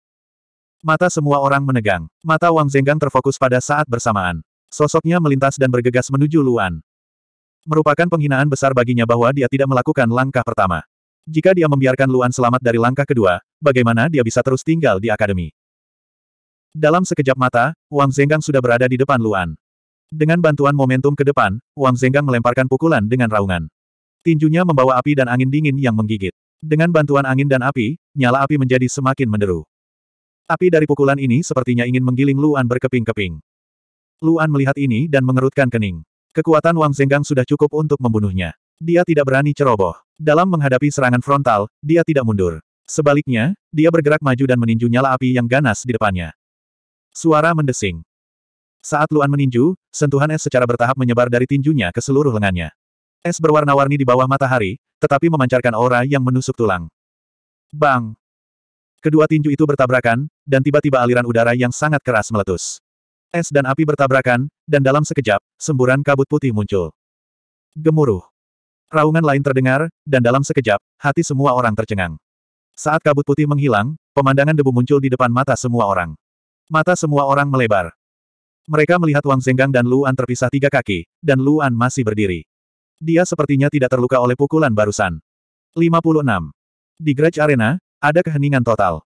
Mata semua orang menegang. Mata Wang Zenggang terfokus pada saat bersamaan. Sosoknya melintas dan bergegas menuju Luan. Merupakan penghinaan besar baginya bahwa dia tidak melakukan langkah pertama. Jika dia membiarkan Luan selamat dari langkah kedua, bagaimana dia bisa terus tinggal di akademi? Dalam sekejap mata, Wang Zenggang sudah berada di depan Luan. Dengan bantuan momentum ke depan, Wang Zenggang melemparkan pukulan dengan raungan. Tinjunya membawa api dan angin dingin yang menggigit. Dengan bantuan angin dan api, nyala api menjadi semakin menderu. Api dari pukulan ini sepertinya ingin menggiling Luan berkeping-keping. Luan melihat ini dan mengerutkan kening. Kekuatan Wang Zenggang sudah cukup untuk membunuhnya. Dia tidak berani ceroboh. Dalam menghadapi serangan frontal, dia tidak mundur. Sebaliknya, dia bergerak maju dan meninju nyala api yang ganas di depannya. Suara mendesing. Saat Luan meninju, sentuhan es secara bertahap menyebar dari tinjunya ke seluruh lengannya. Es berwarna-warni di bawah matahari, tetapi memancarkan aura yang menusuk tulang. Bang! Kedua tinju itu bertabrakan, dan tiba-tiba aliran udara yang sangat keras meletus. Es dan api bertabrakan, dan dalam sekejap, semburan kabut putih muncul. Gemuruh. Raungan lain terdengar, dan dalam sekejap, hati semua orang tercengang. Saat kabut putih menghilang, pemandangan debu muncul di depan mata semua orang. Mata semua orang melebar. Mereka melihat Wang Zenggang dan Luan terpisah tiga kaki, dan Luan masih berdiri. Dia sepertinya tidak terluka oleh pukulan barusan. 56. Di Grudge Arena, ada keheningan total.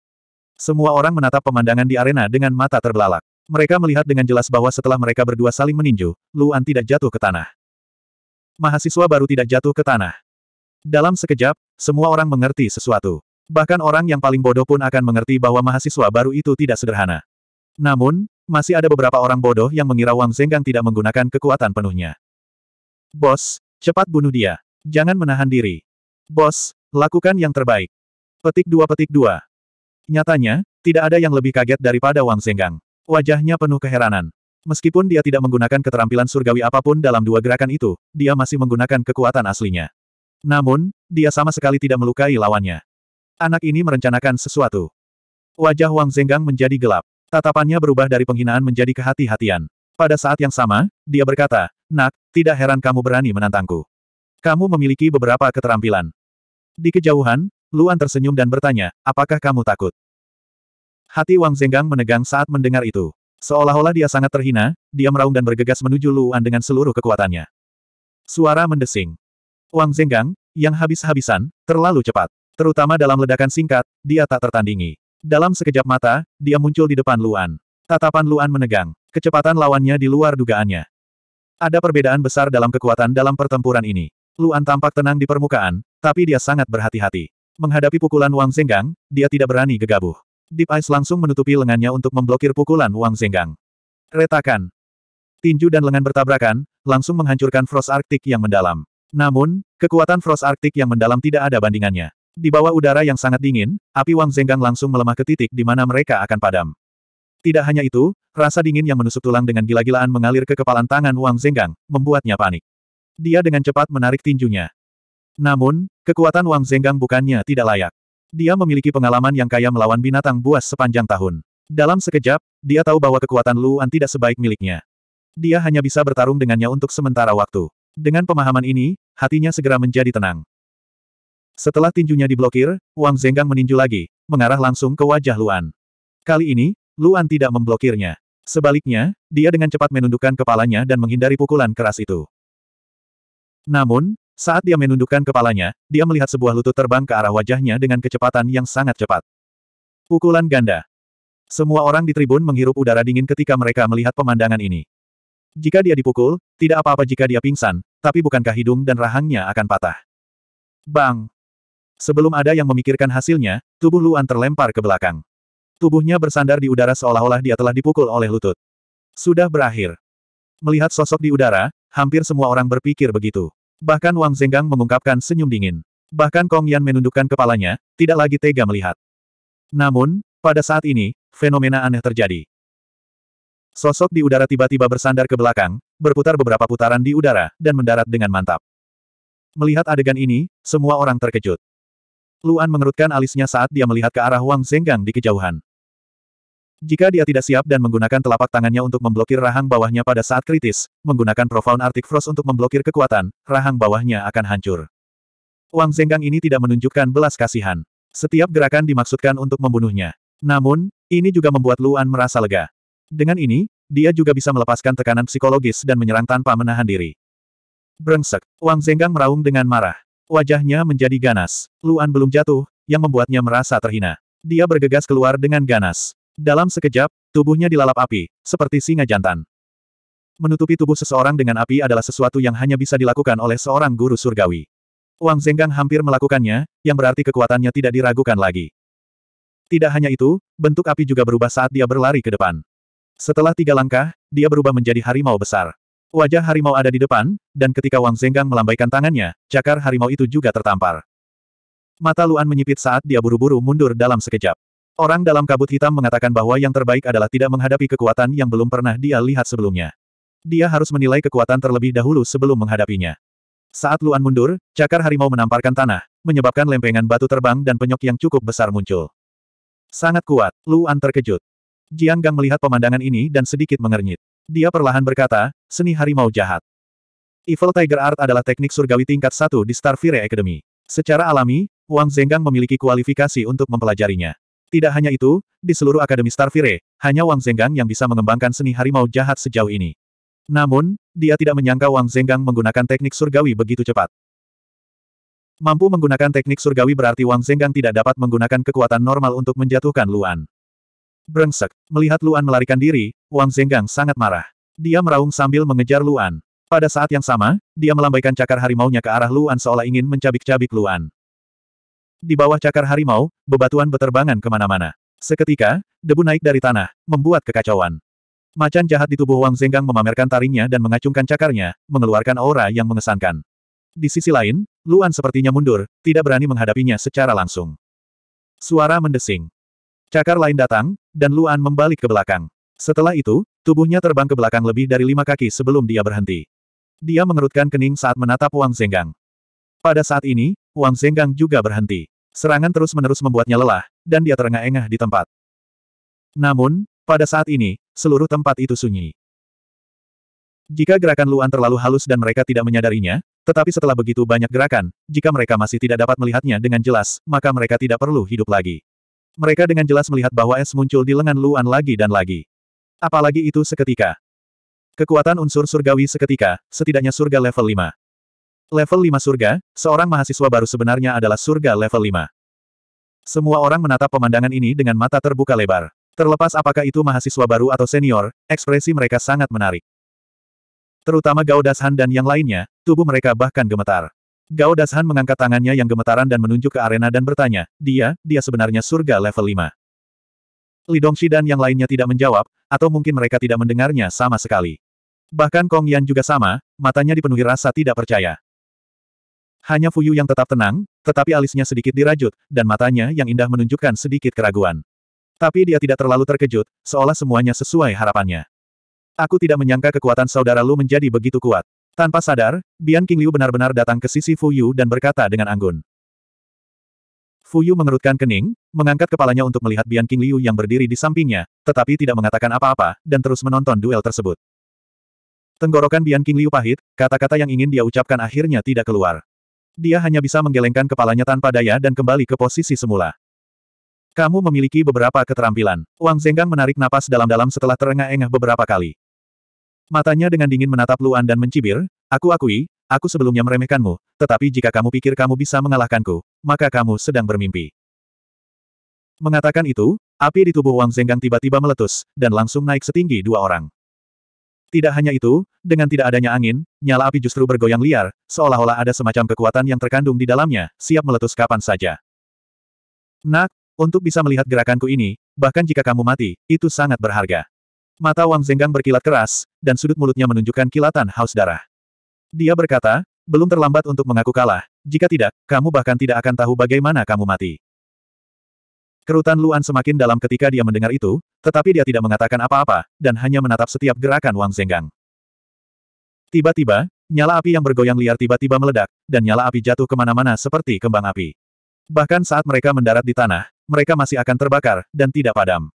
Semua orang menatap pemandangan di arena dengan mata terbelalak. Mereka melihat dengan jelas bahwa setelah mereka berdua saling meninju, Luan tidak jatuh ke tanah. Mahasiswa baru tidak jatuh ke tanah. Dalam sekejap, semua orang mengerti sesuatu. Bahkan orang yang paling bodoh pun akan mengerti bahwa mahasiswa baru itu tidak sederhana. Namun, masih ada beberapa orang bodoh yang mengira Wang Zenggang tidak menggunakan kekuatan penuhnya. Bos, cepat bunuh dia. Jangan menahan diri. Bos, lakukan yang terbaik. Petik dua petik dua. Nyatanya, tidak ada yang lebih kaget daripada Wang Senggang. Wajahnya penuh keheranan. Meskipun dia tidak menggunakan keterampilan surgawi apapun dalam dua gerakan itu, dia masih menggunakan kekuatan aslinya. Namun, dia sama sekali tidak melukai lawannya. Anak ini merencanakan sesuatu. Wajah Wang Zenggang menjadi gelap. Tatapannya berubah dari penghinaan menjadi kehati-hatian. Pada saat yang sama, dia berkata, Nak, tidak heran kamu berani menantangku. Kamu memiliki beberapa keterampilan. Di kejauhan, Luan tersenyum dan bertanya, apakah kamu takut? Hati Wang Zenggang menegang saat mendengar itu. Seolah-olah dia sangat terhina, dia meraung dan bergegas menuju Luan dengan seluruh kekuatannya. Suara mendesing. Wang Zenggang, yang habis-habisan, terlalu cepat. Terutama dalam ledakan singkat, dia tak tertandingi. Dalam sekejap mata, dia muncul di depan Luan. Tatapan Luan menegang. Kecepatan lawannya di luar dugaannya. Ada perbedaan besar dalam kekuatan dalam pertempuran ini. Luan tampak tenang di permukaan, tapi dia sangat berhati-hati. Menghadapi pukulan Wang Zenggang, dia tidak berani gegabah. Deep Ice langsung menutupi lengannya untuk memblokir pukulan Wang Zenggang. Retakan. Tinju dan lengan bertabrakan, langsung menghancurkan Frost Arctic yang mendalam. Namun, kekuatan Frost Arctic yang mendalam tidak ada bandingannya. Di bawah udara yang sangat dingin, api Wang Zenggang langsung melemah ke titik di mana mereka akan padam. Tidak hanya itu, rasa dingin yang menusuk tulang dengan gila-gilaan mengalir ke kepalan tangan Wang Zenggang, membuatnya panik. Dia dengan cepat menarik tinjunya. Namun, kekuatan Wang Zenggang bukannya tidak layak. Dia memiliki pengalaman yang kaya melawan binatang buas sepanjang tahun. Dalam sekejap, dia tahu bahwa kekuatan Luan tidak sebaik miliknya. Dia hanya bisa bertarung dengannya untuk sementara waktu. Dengan pemahaman ini, hatinya segera menjadi tenang. Setelah tinjunya diblokir, Wang Zenggang meninju lagi, mengarah langsung ke wajah Luan. Kali ini, Luan tidak memblokirnya. Sebaliknya, dia dengan cepat menundukkan kepalanya dan menghindari pukulan keras itu. Namun, saat dia menundukkan kepalanya, dia melihat sebuah lutut terbang ke arah wajahnya dengan kecepatan yang sangat cepat. Pukulan ganda. Semua orang di tribun menghirup udara dingin ketika mereka melihat pemandangan ini. Jika dia dipukul, tidak apa-apa jika dia pingsan, tapi bukankah hidung dan rahangnya akan patah? Bang! Sebelum ada yang memikirkan hasilnya, tubuh Luan terlempar ke belakang. Tubuhnya bersandar di udara seolah-olah dia telah dipukul oleh lutut. Sudah berakhir. Melihat sosok di udara, hampir semua orang berpikir begitu. Bahkan Wang Zenggang mengungkapkan senyum dingin. Bahkan Kong Yan menundukkan kepalanya, tidak lagi tega melihat. Namun, pada saat ini, fenomena aneh terjadi. Sosok di udara tiba-tiba bersandar ke belakang, berputar beberapa putaran di udara, dan mendarat dengan mantap. Melihat adegan ini, semua orang terkejut. Luan mengerutkan alisnya saat dia melihat ke arah Wang Zenggang di kejauhan. Jika dia tidak siap dan menggunakan telapak tangannya untuk memblokir rahang bawahnya pada saat kritis, menggunakan Profound Arctic Frost untuk memblokir kekuatan, rahang bawahnya akan hancur. Wang Zenggang ini tidak menunjukkan belas kasihan. Setiap gerakan dimaksudkan untuk membunuhnya. Namun, ini juga membuat Luan merasa lega. Dengan ini, dia juga bisa melepaskan tekanan psikologis dan menyerang tanpa menahan diri. Brengsek, Wang Zenggang meraung dengan marah. Wajahnya menjadi ganas. Luan belum jatuh, yang membuatnya merasa terhina. Dia bergegas keluar dengan ganas. Dalam sekejap, tubuhnya dilalap api, seperti singa jantan. Menutupi tubuh seseorang dengan api adalah sesuatu yang hanya bisa dilakukan oleh seorang guru surgawi. Wang Zenggang hampir melakukannya, yang berarti kekuatannya tidak diragukan lagi. Tidak hanya itu, bentuk api juga berubah saat dia berlari ke depan. Setelah tiga langkah, dia berubah menjadi harimau besar. Wajah harimau ada di depan, dan ketika Wang Zenggang melambaikan tangannya, cakar harimau itu juga tertampar. Mata Luan menyipit saat dia buru-buru mundur dalam sekejap. Orang dalam kabut hitam mengatakan bahwa yang terbaik adalah tidak menghadapi kekuatan yang belum pernah dia lihat sebelumnya. Dia harus menilai kekuatan terlebih dahulu sebelum menghadapinya. Saat Luan mundur, cakar harimau menamparkan tanah, menyebabkan lempengan batu terbang dan penyok yang cukup besar muncul. Sangat kuat, Luan terkejut. Jiang Gang melihat pemandangan ini dan sedikit mengernyit. Dia perlahan berkata, seni harimau jahat. Evil Tiger Art adalah teknik surgawi tingkat satu di Starfire Academy. Secara alami, Wang Zenggang memiliki kualifikasi untuk mempelajarinya. Tidak hanya itu, di seluruh Akademi Starfire, hanya Wang Zenggang yang bisa mengembangkan seni harimau jahat sejauh ini. Namun, dia tidak menyangka Wang Zenggang menggunakan teknik surgawi begitu cepat. Mampu menggunakan teknik surgawi berarti Wang Zenggang tidak dapat menggunakan kekuatan normal untuk menjatuhkan Luan. Brengsek, melihat Luan melarikan diri, Wang Zenggang sangat marah. Dia meraung sambil mengejar Luan. Pada saat yang sama, dia melambaikan cakar harimaunya ke arah Luan seolah ingin mencabik-cabik Luan. Di bawah cakar harimau, bebatuan beterbangan kemana-mana. Seketika, debu naik dari tanah, membuat kekacauan. Macan jahat di tubuh Wang Zenggang memamerkan taringnya dan mengacungkan cakarnya, mengeluarkan aura yang mengesankan. Di sisi lain, Luan sepertinya mundur, tidak berani menghadapinya secara langsung. Suara mendesing. Cakar lain datang, dan Luan membalik ke belakang. Setelah itu, tubuhnya terbang ke belakang lebih dari lima kaki sebelum dia berhenti. Dia mengerutkan kening saat menatap Wang Zenggang. Pada saat ini, Wang Zenggang juga berhenti. Serangan terus-menerus membuatnya lelah, dan dia terengah-engah di tempat. Namun, pada saat ini, seluruh tempat itu sunyi. Jika gerakan Luan terlalu halus dan mereka tidak menyadarinya, tetapi setelah begitu banyak gerakan, jika mereka masih tidak dapat melihatnya dengan jelas, maka mereka tidak perlu hidup lagi. Mereka dengan jelas melihat bahwa es muncul di lengan Luan lagi dan lagi. Apalagi itu seketika. Kekuatan unsur surgawi seketika, setidaknya surga level 5. Level 5 surga, seorang mahasiswa baru sebenarnya adalah surga level 5. Semua orang menatap pemandangan ini dengan mata terbuka lebar. Terlepas apakah itu mahasiswa baru atau senior, ekspresi mereka sangat menarik. Terutama Gao Dashan dan yang lainnya, tubuh mereka bahkan gemetar. Gao Dashan mengangkat tangannya yang gemetaran dan menunjuk ke arena dan bertanya, dia, dia sebenarnya surga level 5. Dongxi dan yang lainnya tidak menjawab, atau mungkin mereka tidak mendengarnya sama sekali. Bahkan Kong Yan juga sama, matanya dipenuhi rasa tidak percaya. Hanya Fuyu yang tetap tenang, tetapi alisnya sedikit dirajut, dan matanya yang indah menunjukkan sedikit keraguan. Tapi dia tidak terlalu terkejut, seolah semuanya sesuai harapannya. Aku tidak menyangka kekuatan saudara Lu menjadi begitu kuat. Tanpa sadar, Bian King Liu benar-benar datang ke sisi Fuyu dan berkata dengan anggun. Fuyu mengerutkan kening, mengangkat kepalanya untuk melihat Bian King Liu yang berdiri di sampingnya, tetapi tidak mengatakan apa-apa, dan terus menonton duel tersebut. Tenggorokan Bian King Liu pahit, kata-kata yang ingin dia ucapkan akhirnya tidak keluar. Dia hanya bisa menggelengkan kepalanya tanpa daya dan kembali ke posisi semula. Kamu memiliki beberapa keterampilan. Wang Zenggang menarik napas dalam-dalam setelah terengah-engah beberapa kali. Matanya dengan dingin menatap Luan dan mencibir, aku akui, aku sebelumnya meremehkanmu, tetapi jika kamu pikir kamu bisa mengalahkanku, maka kamu sedang bermimpi. Mengatakan itu, api di tubuh Wang Zenggang tiba-tiba meletus, dan langsung naik setinggi dua orang. Tidak hanya itu, dengan tidak adanya angin, nyala api justru bergoyang liar, seolah-olah ada semacam kekuatan yang terkandung di dalamnya, siap meletus kapan saja. Nak, untuk bisa melihat gerakanku ini, bahkan jika kamu mati, itu sangat berharga. Mata Wang Zenggang berkilat keras, dan sudut mulutnya menunjukkan kilatan haus darah. Dia berkata, belum terlambat untuk mengaku kalah, jika tidak, kamu bahkan tidak akan tahu bagaimana kamu mati. Kerutan Luan semakin dalam ketika dia mendengar itu, tetapi dia tidak mengatakan apa-apa, dan hanya menatap setiap gerakan Wang Zenggang. Tiba-tiba, nyala api yang bergoyang liar tiba-tiba meledak, dan nyala api jatuh kemana-mana seperti kembang api. Bahkan saat mereka mendarat di tanah, mereka masih akan terbakar, dan tidak padam.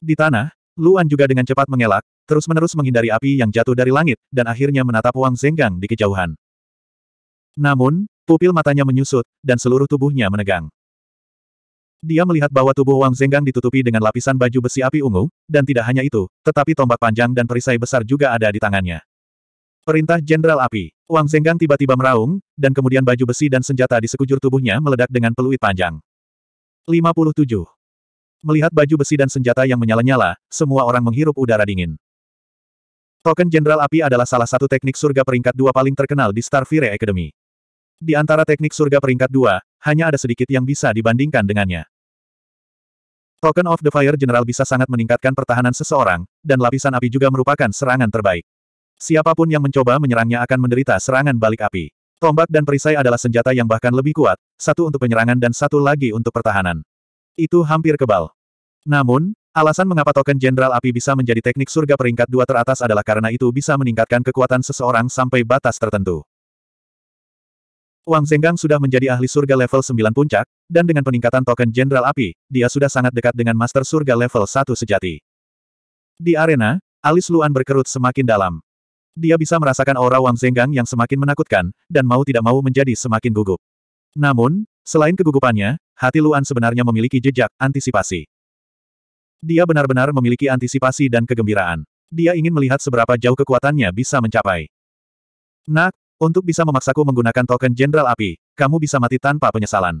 Di tanah, Luan juga dengan cepat mengelak, terus-menerus menghindari api yang jatuh dari langit, dan akhirnya menatap Wang Zenggang di kejauhan. Namun, pupil matanya menyusut, dan seluruh tubuhnya menegang. Dia melihat bahwa tubuh Wang Zenggang ditutupi dengan lapisan baju besi api ungu, dan tidak hanya itu, tetapi tombak panjang dan perisai besar juga ada di tangannya. Perintah Jenderal Api. Wang Zenggang tiba-tiba meraung, dan kemudian baju besi dan senjata di sekujur tubuhnya meledak dengan peluit panjang. 57. Melihat baju besi dan senjata yang menyala-nyala, semua orang menghirup udara dingin. Token Jenderal Api adalah salah satu teknik surga peringkat dua paling terkenal di Starfire Academy. Di antara teknik surga peringkat dua, hanya ada sedikit yang bisa dibandingkan dengannya. Token of the Fire General bisa sangat meningkatkan pertahanan seseorang, dan lapisan api juga merupakan serangan terbaik. Siapapun yang mencoba menyerangnya akan menderita serangan balik api. Tombak dan perisai adalah senjata yang bahkan lebih kuat, satu untuk penyerangan dan satu lagi untuk pertahanan. Itu hampir kebal. Namun, alasan mengapa token Jenderal Api bisa menjadi teknik surga peringkat dua teratas adalah karena itu bisa meningkatkan kekuatan seseorang sampai batas tertentu. Wang Zenggang sudah menjadi ahli surga level 9 puncak, dan dengan peningkatan token Jenderal Api, dia sudah sangat dekat dengan Master Surga level 1 sejati. Di arena, alis Luan berkerut semakin dalam. Dia bisa merasakan aura Wang Zenggang yang semakin menakutkan, dan mau tidak mau menjadi semakin gugup. Namun, selain kegugupannya, hati Luan sebenarnya memiliki jejak antisipasi. Dia benar-benar memiliki antisipasi dan kegembiraan. Dia ingin melihat seberapa jauh kekuatannya bisa mencapai. Nak, untuk bisa memaksaku menggunakan token Jenderal Api, kamu bisa mati tanpa penyesalan.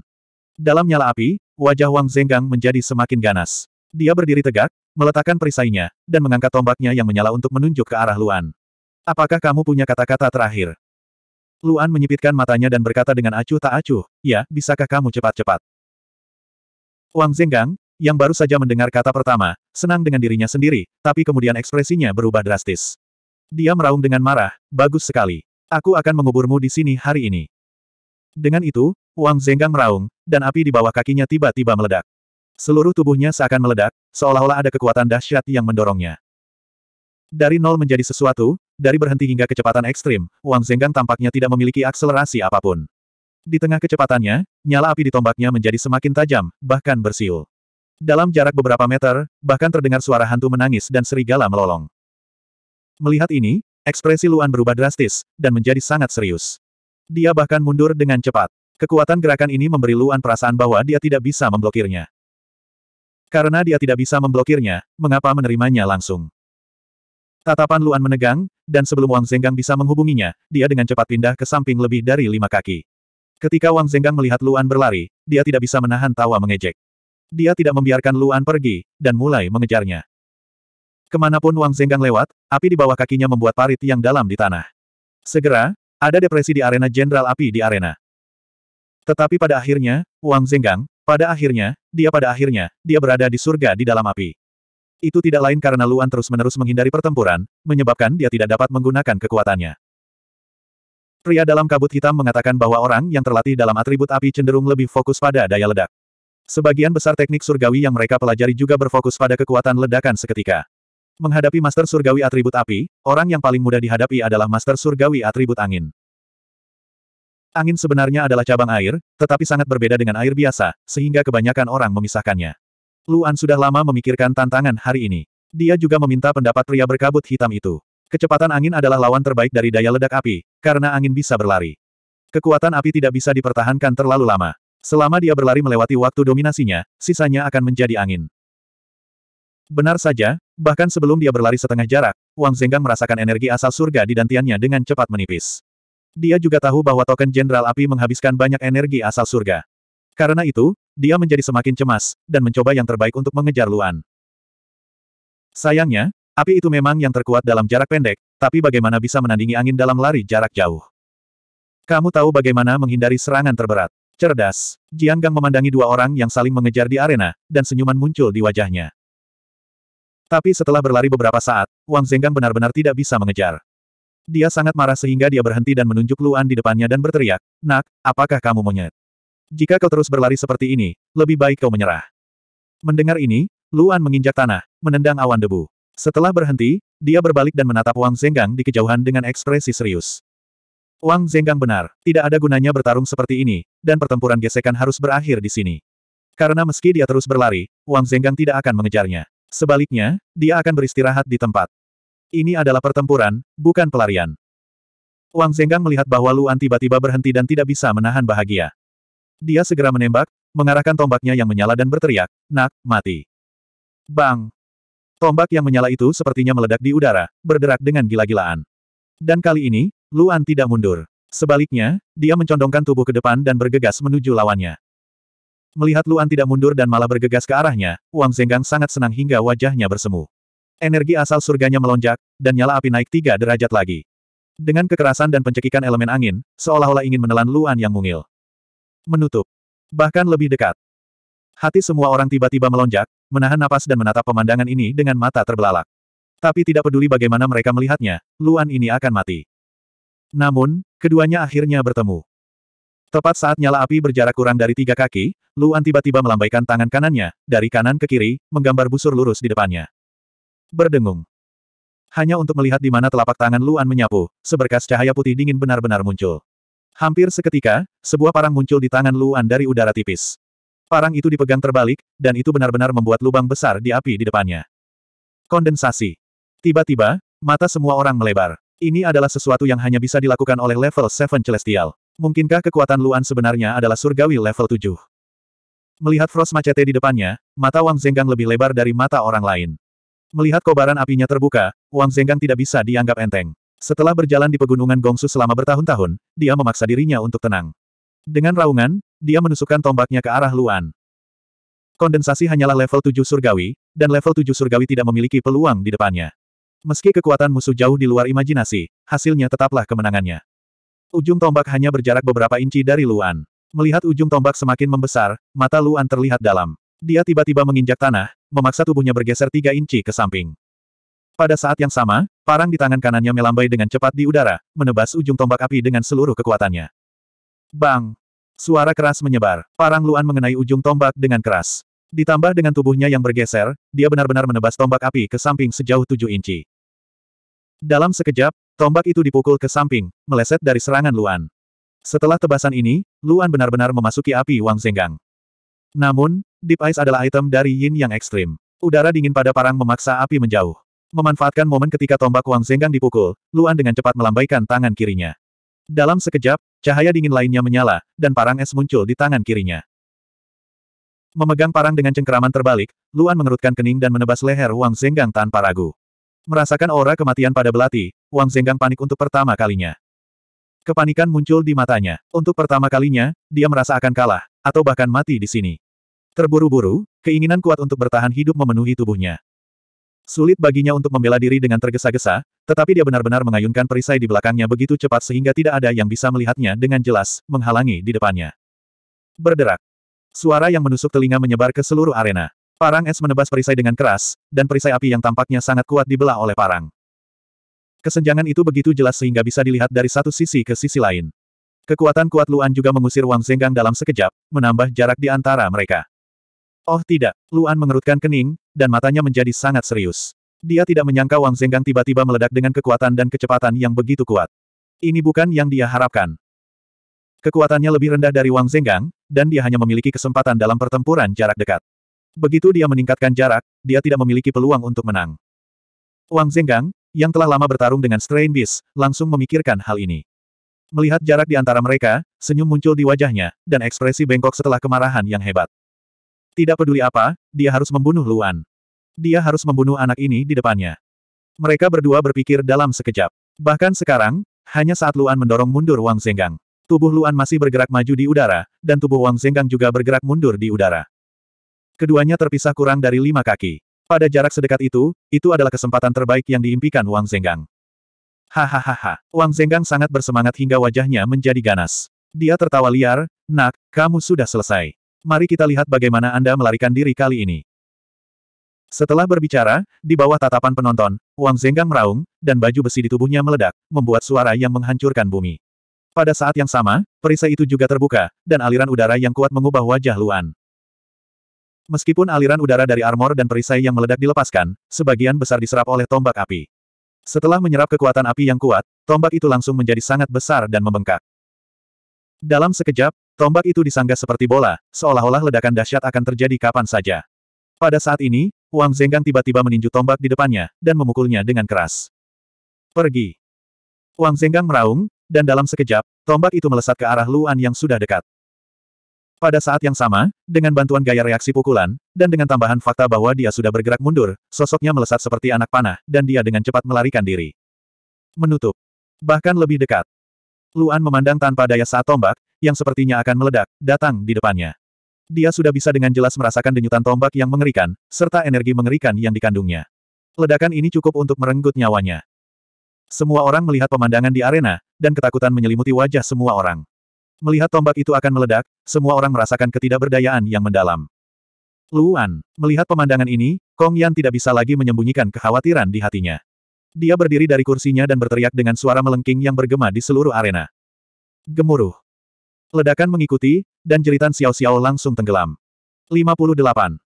Dalam nyala api, wajah Wang Zenggang menjadi semakin ganas. Dia berdiri tegak, meletakkan perisainya, dan mengangkat tombaknya yang menyala untuk menunjuk ke arah Luan. Apakah kamu punya kata-kata terakhir? Luan menyipitkan matanya dan berkata dengan acuh tak acuh, ya, bisakah kamu cepat-cepat? Wang Zenggang, yang baru saja mendengar kata pertama, senang dengan dirinya sendiri, tapi kemudian ekspresinya berubah drastis. Dia meraung dengan marah, bagus sekali. Aku akan menguburmu di sini hari ini. Dengan itu, Wang Zenggang meraung, dan api di bawah kakinya tiba-tiba meledak. Seluruh tubuhnya seakan meledak, seolah-olah ada kekuatan dahsyat yang mendorongnya. Dari nol menjadi sesuatu, dari berhenti hingga kecepatan ekstrim, Wang Zenggang tampaknya tidak memiliki akselerasi apapun. Di tengah kecepatannya, nyala api di tombaknya menjadi semakin tajam, bahkan bersiul. Dalam jarak beberapa meter, bahkan terdengar suara hantu menangis dan serigala melolong. Melihat ini, Ekspresi Luan berubah drastis, dan menjadi sangat serius. Dia bahkan mundur dengan cepat. Kekuatan gerakan ini memberi Luan perasaan bahwa dia tidak bisa memblokirnya. Karena dia tidak bisa memblokirnya, mengapa menerimanya langsung? Tatapan Luan menegang, dan sebelum Wang Zenggang bisa menghubunginya, dia dengan cepat pindah ke samping lebih dari lima kaki. Ketika Wang Zenggang melihat Luan berlari, dia tidak bisa menahan tawa mengejek. Dia tidak membiarkan Luan pergi, dan mulai mengejarnya. Kemanapun Wang Zenggang lewat, api di bawah kakinya membuat parit yang dalam di tanah. Segera, ada depresi di arena jenderal api di arena. Tetapi pada akhirnya, Wang Zenggang, pada akhirnya, dia pada akhirnya, dia berada di surga di dalam api. Itu tidak lain karena Luan terus-menerus menghindari pertempuran, menyebabkan dia tidak dapat menggunakan kekuatannya. Pria dalam kabut hitam mengatakan bahwa orang yang terlatih dalam atribut api cenderung lebih fokus pada daya ledak. Sebagian besar teknik surgawi yang mereka pelajari juga berfokus pada kekuatan ledakan seketika. Menghadapi Master Surgawi Atribut Api, orang yang paling mudah dihadapi adalah Master Surgawi Atribut Angin. Angin sebenarnya adalah cabang air, tetapi sangat berbeda dengan air biasa, sehingga kebanyakan orang memisahkannya. Luan sudah lama memikirkan tantangan hari ini. Dia juga meminta pendapat pria berkabut hitam itu. Kecepatan angin adalah lawan terbaik dari daya ledak api, karena angin bisa berlari. Kekuatan api tidak bisa dipertahankan terlalu lama. Selama dia berlari melewati waktu dominasinya, sisanya akan menjadi angin. Benar saja, bahkan sebelum dia berlari setengah jarak, Wang Zenggang merasakan energi asal surga di dantiannya dengan cepat menipis. Dia juga tahu bahwa token Jenderal Api menghabiskan banyak energi asal surga. Karena itu, dia menjadi semakin cemas, dan mencoba yang terbaik untuk mengejar Luan. Sayangnya, api itu memang yang terkuat dalam jarak pendek, tapi bagaimana bisa menandingi angin dalam lari jarak jauh? Kamu tahu bagaimana menghindari serangan terberat. Cerdas. Jiang Gang memandangi dua orang yang saling mengejar di arena, dan senyuman muncul di wajahnya. Tapi setelah berlari beberapa saat, Wang Zenggang benar-benar tidak bisa mengejar. Dia sangat marah sehingga dia berhenti dan menunjuk Luan di depannya dan berteriak, Nak, apakah kamu monyet? Jika kau terus berlari seperti ini, lebih baik kau menyerah. Mendengar ini, Luan menginjak tanah, menendang awan debu. Setelah berhenti, dia berbalik dan menatap Wang Zenggang di kejauhan dengan ekspresi serius. Wang Zenggang benar, tidak ada gunanya bertarung seperti ini, dan pertempuran gesekan harus berakhir di sini. Karena meski dia terus berlari, Wang Zenggang tidak akan mengejarnya. Sebaliknya, dia akan beristirahat di tempat. Ini adalah pertempuran, bukan pelarian. Wang Zenggang melihat bahwa Luan tiba-tiba berhenti dan tidak bisa menahan bahagia. Dia segera menembak, mengarahkan tombaknya yang menyala dan berteriak, nak, mati. Bang! Tombak yang menyala itu sepertinya meledak di udara, berderak dengan gila-gilaan. Dan kali ini, Luan tidak mundur. Sebaliknya, dia mencondongkan tubuh ke depan dan bergegas menuju lawannya. Melihat Luan tidak mundur dan malah bergegas ke arahnya, Wang Zenggang sangat senang hingga wajahnya bersemu. Energi asal surganya melonjak, dan nyala api naik tiga derajat lagi. Dengan kekerasan dan pencekikan elemen angin, seolah-olah ingin menelan Luan yang mungil. Menutup. Bahkan lebih dekat. Hati semua orang tiba-tiba melonjak, menahan napas dan menatap pemandangan ini dengan mata terbelalak. Tapi tidak peduli bagaimana mereka melihatnya, Luan ini akan mati. Namun, keduanya akhirnya bertemu. Tepat saat nyala api berjarak kurang dari tiga kaki, Luan tiba-tiba melambaikan tangan kanannya, dari kanan ke kiri, menggambar busur lurus di depannya. Berdengung. Hanya untuk melihat di mana telapak tangan Luan menyapu, seberkas cahaya putih dingin benar-benar muncul. Hampir seketika, sebuah parang muncul di tangan Luan dari udara tipis. Parang itu dipegang terbalik, dan itu benar-benar membuat lubang besar di api di depannya. Kondensasi. Tiba-tiba, mata semua orang melebar. Ini adalah sesuatu yang hanya bisa dilakukan oleh level 7 Celestial. Mungkinkah kekuatan Luan sebenarnya adalah surgawi level 7? Melihat Frost Machete di depannya, mata Wang Zenggang lebih lebar dari mata orang lain. Melihat kobaran apinya terbuka, Wang Zenggang tidak bisa dianggap enteng. Setelah berjalan di pegunungan Gongsu selama bertahun-tahun, dia memaksa dirinya untuk tenang. Dengan raungan, dia menusukkan tombaknya ke arah Luan. Kondensasi hanyalah level 7 surgawi, dan level 7 surgawi tidak memiliki peluang di depannya. Meski kekuatan musuh jauh di luar imajinasi, hasilnya tetaplah kemenangannya. Ujung tombak hanya berjarak beberapa inci dari Luan. Melihat ujung tombak semakin membesar, mata Luan terlihat dalam. Dia tiba-tiba menginjak tanah, memaksa tubuhnya bergeser tiga inci ke samping. Pada saat yang sama, parang di tangan kanannya melambai dengan cepat di udara, menebas ujung tombak api dengan seluruh kekuatannya. Bang! Suara keras menyebar. Parang Luan mengenai ujung tombak dengan keras. Ditambah dengan tubuhnya yang bergeser, dia benar-benar menebas tombak api ke samping sejauh tujuh inci. Dalam sekejap, Tombak itu dipukul ke samping, meleset dari serangan Luan. Setelah tebasan ini, Luan benar-benar memasuki api Wang Zenggang. Namun, Deep Ice adalah item dari Yin yang ekstrim. Udara dingin pada parang memaksa api menjauh. Memanfaatkan momen ketika tombak Wang Zenggang dipukul, Luan dengan cepat melambaikan tangan kirinya. Dalam sekejap, cahaya dingin lainnya menyala, dan parang es muncul di tangan kirinya. Memegang parang dengan cengkeraman terbalik, Luan mengerutkan kening dan menebas leher Wang Zenggang tanpa ragu. Merasakan aura kematian pada belati, Wang Zenggang panik untuk pertama kalinya. Kepanikan muncul di matanya. Untuk pertama kalinya, dia merasa akan kalah, atau bahkan mati di sini. Terburu-buru, keinginan kuat untuk bertahan hidup memenuhi tubuhnya. Sulit baginya untuk membela diri dengan tergesa-gesa, tetapi dia benar-benar mengayunkan perisai di belakangnya begitu cepat sehingga tidak ada yang bisa melihatnya dengan jelas, menghalangi di depannya. Berderak. Suara yang menusuk telinga menyebar ke seluruh arena. Parang es menebas perisai dengan keras, dan perisai api yang tampaknya sangat kuat dibelah oleh parang. Kesenjangan itu begitu jelas sehingga bisa dilihat dari satu sisi ke sisi lain. Kekuatan kuat Luan juga mengusir Wang Zenggang dalam sekejap, menambah jarak di antara mereka. Oh tidak, Luan mengerutkan kening, dan matanya menjadi sangat serius. Dia tidak menyangka Wang Zenggang tiba-tiba meledak dengan kekuatan dan kecepatan yang begitu kuat. Ini bukan yang dia harapkan. Kekuatannya lebih rendah dari Wang Zenggang, dan dia hanya memiliki kesempatan dalam pertempuran jarak dekat. Begitu dia meningkatkan jarak, dia tidak memiliki peluang untuk menang. Wang Zenggang, yang telah lama bertarung dengan Strain Beast, langsung memikirkan hal ini. Melihat jarak di antara mereka, senyum muncul di wajahnya, dan ekspresi bengkok setelah kemarahan yang hebat. Tidak peduli apa, dia harus membunuh Luan. Dia harus membunuh anak ini di depannya. Mereka berdua berpikir dalam sekejap. Bahkan sekarang, hanya saat Luan mendorong mundur Wang Zenggang. Tubuh Luan masih bergerak maju di udara, dan tubuh Wang Zenggang juga bergerak mundur di udara. Keduanya terpisah kurang dari lima kaki. Pada jarak sedekat itu, itu adalah kesempatan terbaik yang diimpikan Wang Zenggang. Hahaha, Wang Zenggang sangat bersemangat hingga wajahnya menjadi ganas. Dia tertawa liar, nak, kamu sudah selesai. Mari kita lihat bagaimana Anda melarikan diri kali ini. Setelah berbicara, di bawah tatapan penonton, Wang Zenggang meraung, dan baju besi di tubuhnya meledak, membuat suara yang menghancurkan bumi. Pada saat yang sama, perisai itu juga terbuka, dan aliran udara yang kuat mengubah wajah Luan. Meskipun aliran udara dari armor dan perisai yang meledak dilepaskan, sebagian besar diserap oleh tombak api. Setelah menyerap kekuatan api yang kuat, tombak itu langsung menjadi sangat besar dan membengkak. Dalam sekejap, tombak itu disanggah seperti bola, seolah-olah ledakan dahsyat akan terjadi kapan saja. Pada saat ini, Wang Zenggang tiba-tiba meninju tombak di depannya, dan memukulnya dengan keras. Pergi! Wang Zenggang meraung, dan dalam sekejap, tombak itu melesat ke arah Luan yang sudah dekat. Pada saat yang sama, dengan bantuan gaya reaksi pukulan, dan dengan tambahan fakta bahwa dia sudah bergerak mundur, sosoknya melesat seperti anak panah, dan dia dengan cepat melarikan diri. Menutup. Bahkan lebih dekat. Luan memandang tanpa daya saat tombak, yang sepertinya akan meledak, datang di depannya. Dia sudah bisa dengan jelas merasakan denyutan tombak yang mengerikan, serta energi mengerikan yang dikandungnya. Ledakan ini cukup untuk merenggut nyawanya. Semua orang melihat pemandangan di arena, dan ketakutan menyelimuti wajah semua orang. Melihat tombak itu akan meledak, semua orang merasakan ketidakberdayaan yang mendalam. Luan, melihat pemandangan ini, Kong Yan tidak bisa lagi menyembunyikan kekhawatiran di hatinya. Dia berdiri dari kursinya dan berteriak dengan suara melengking yang bergema di seluruh arena. Gemuruh. Ledakan mengikuti, dan jeritan Xiao Xiao langsung tenggelam. 58.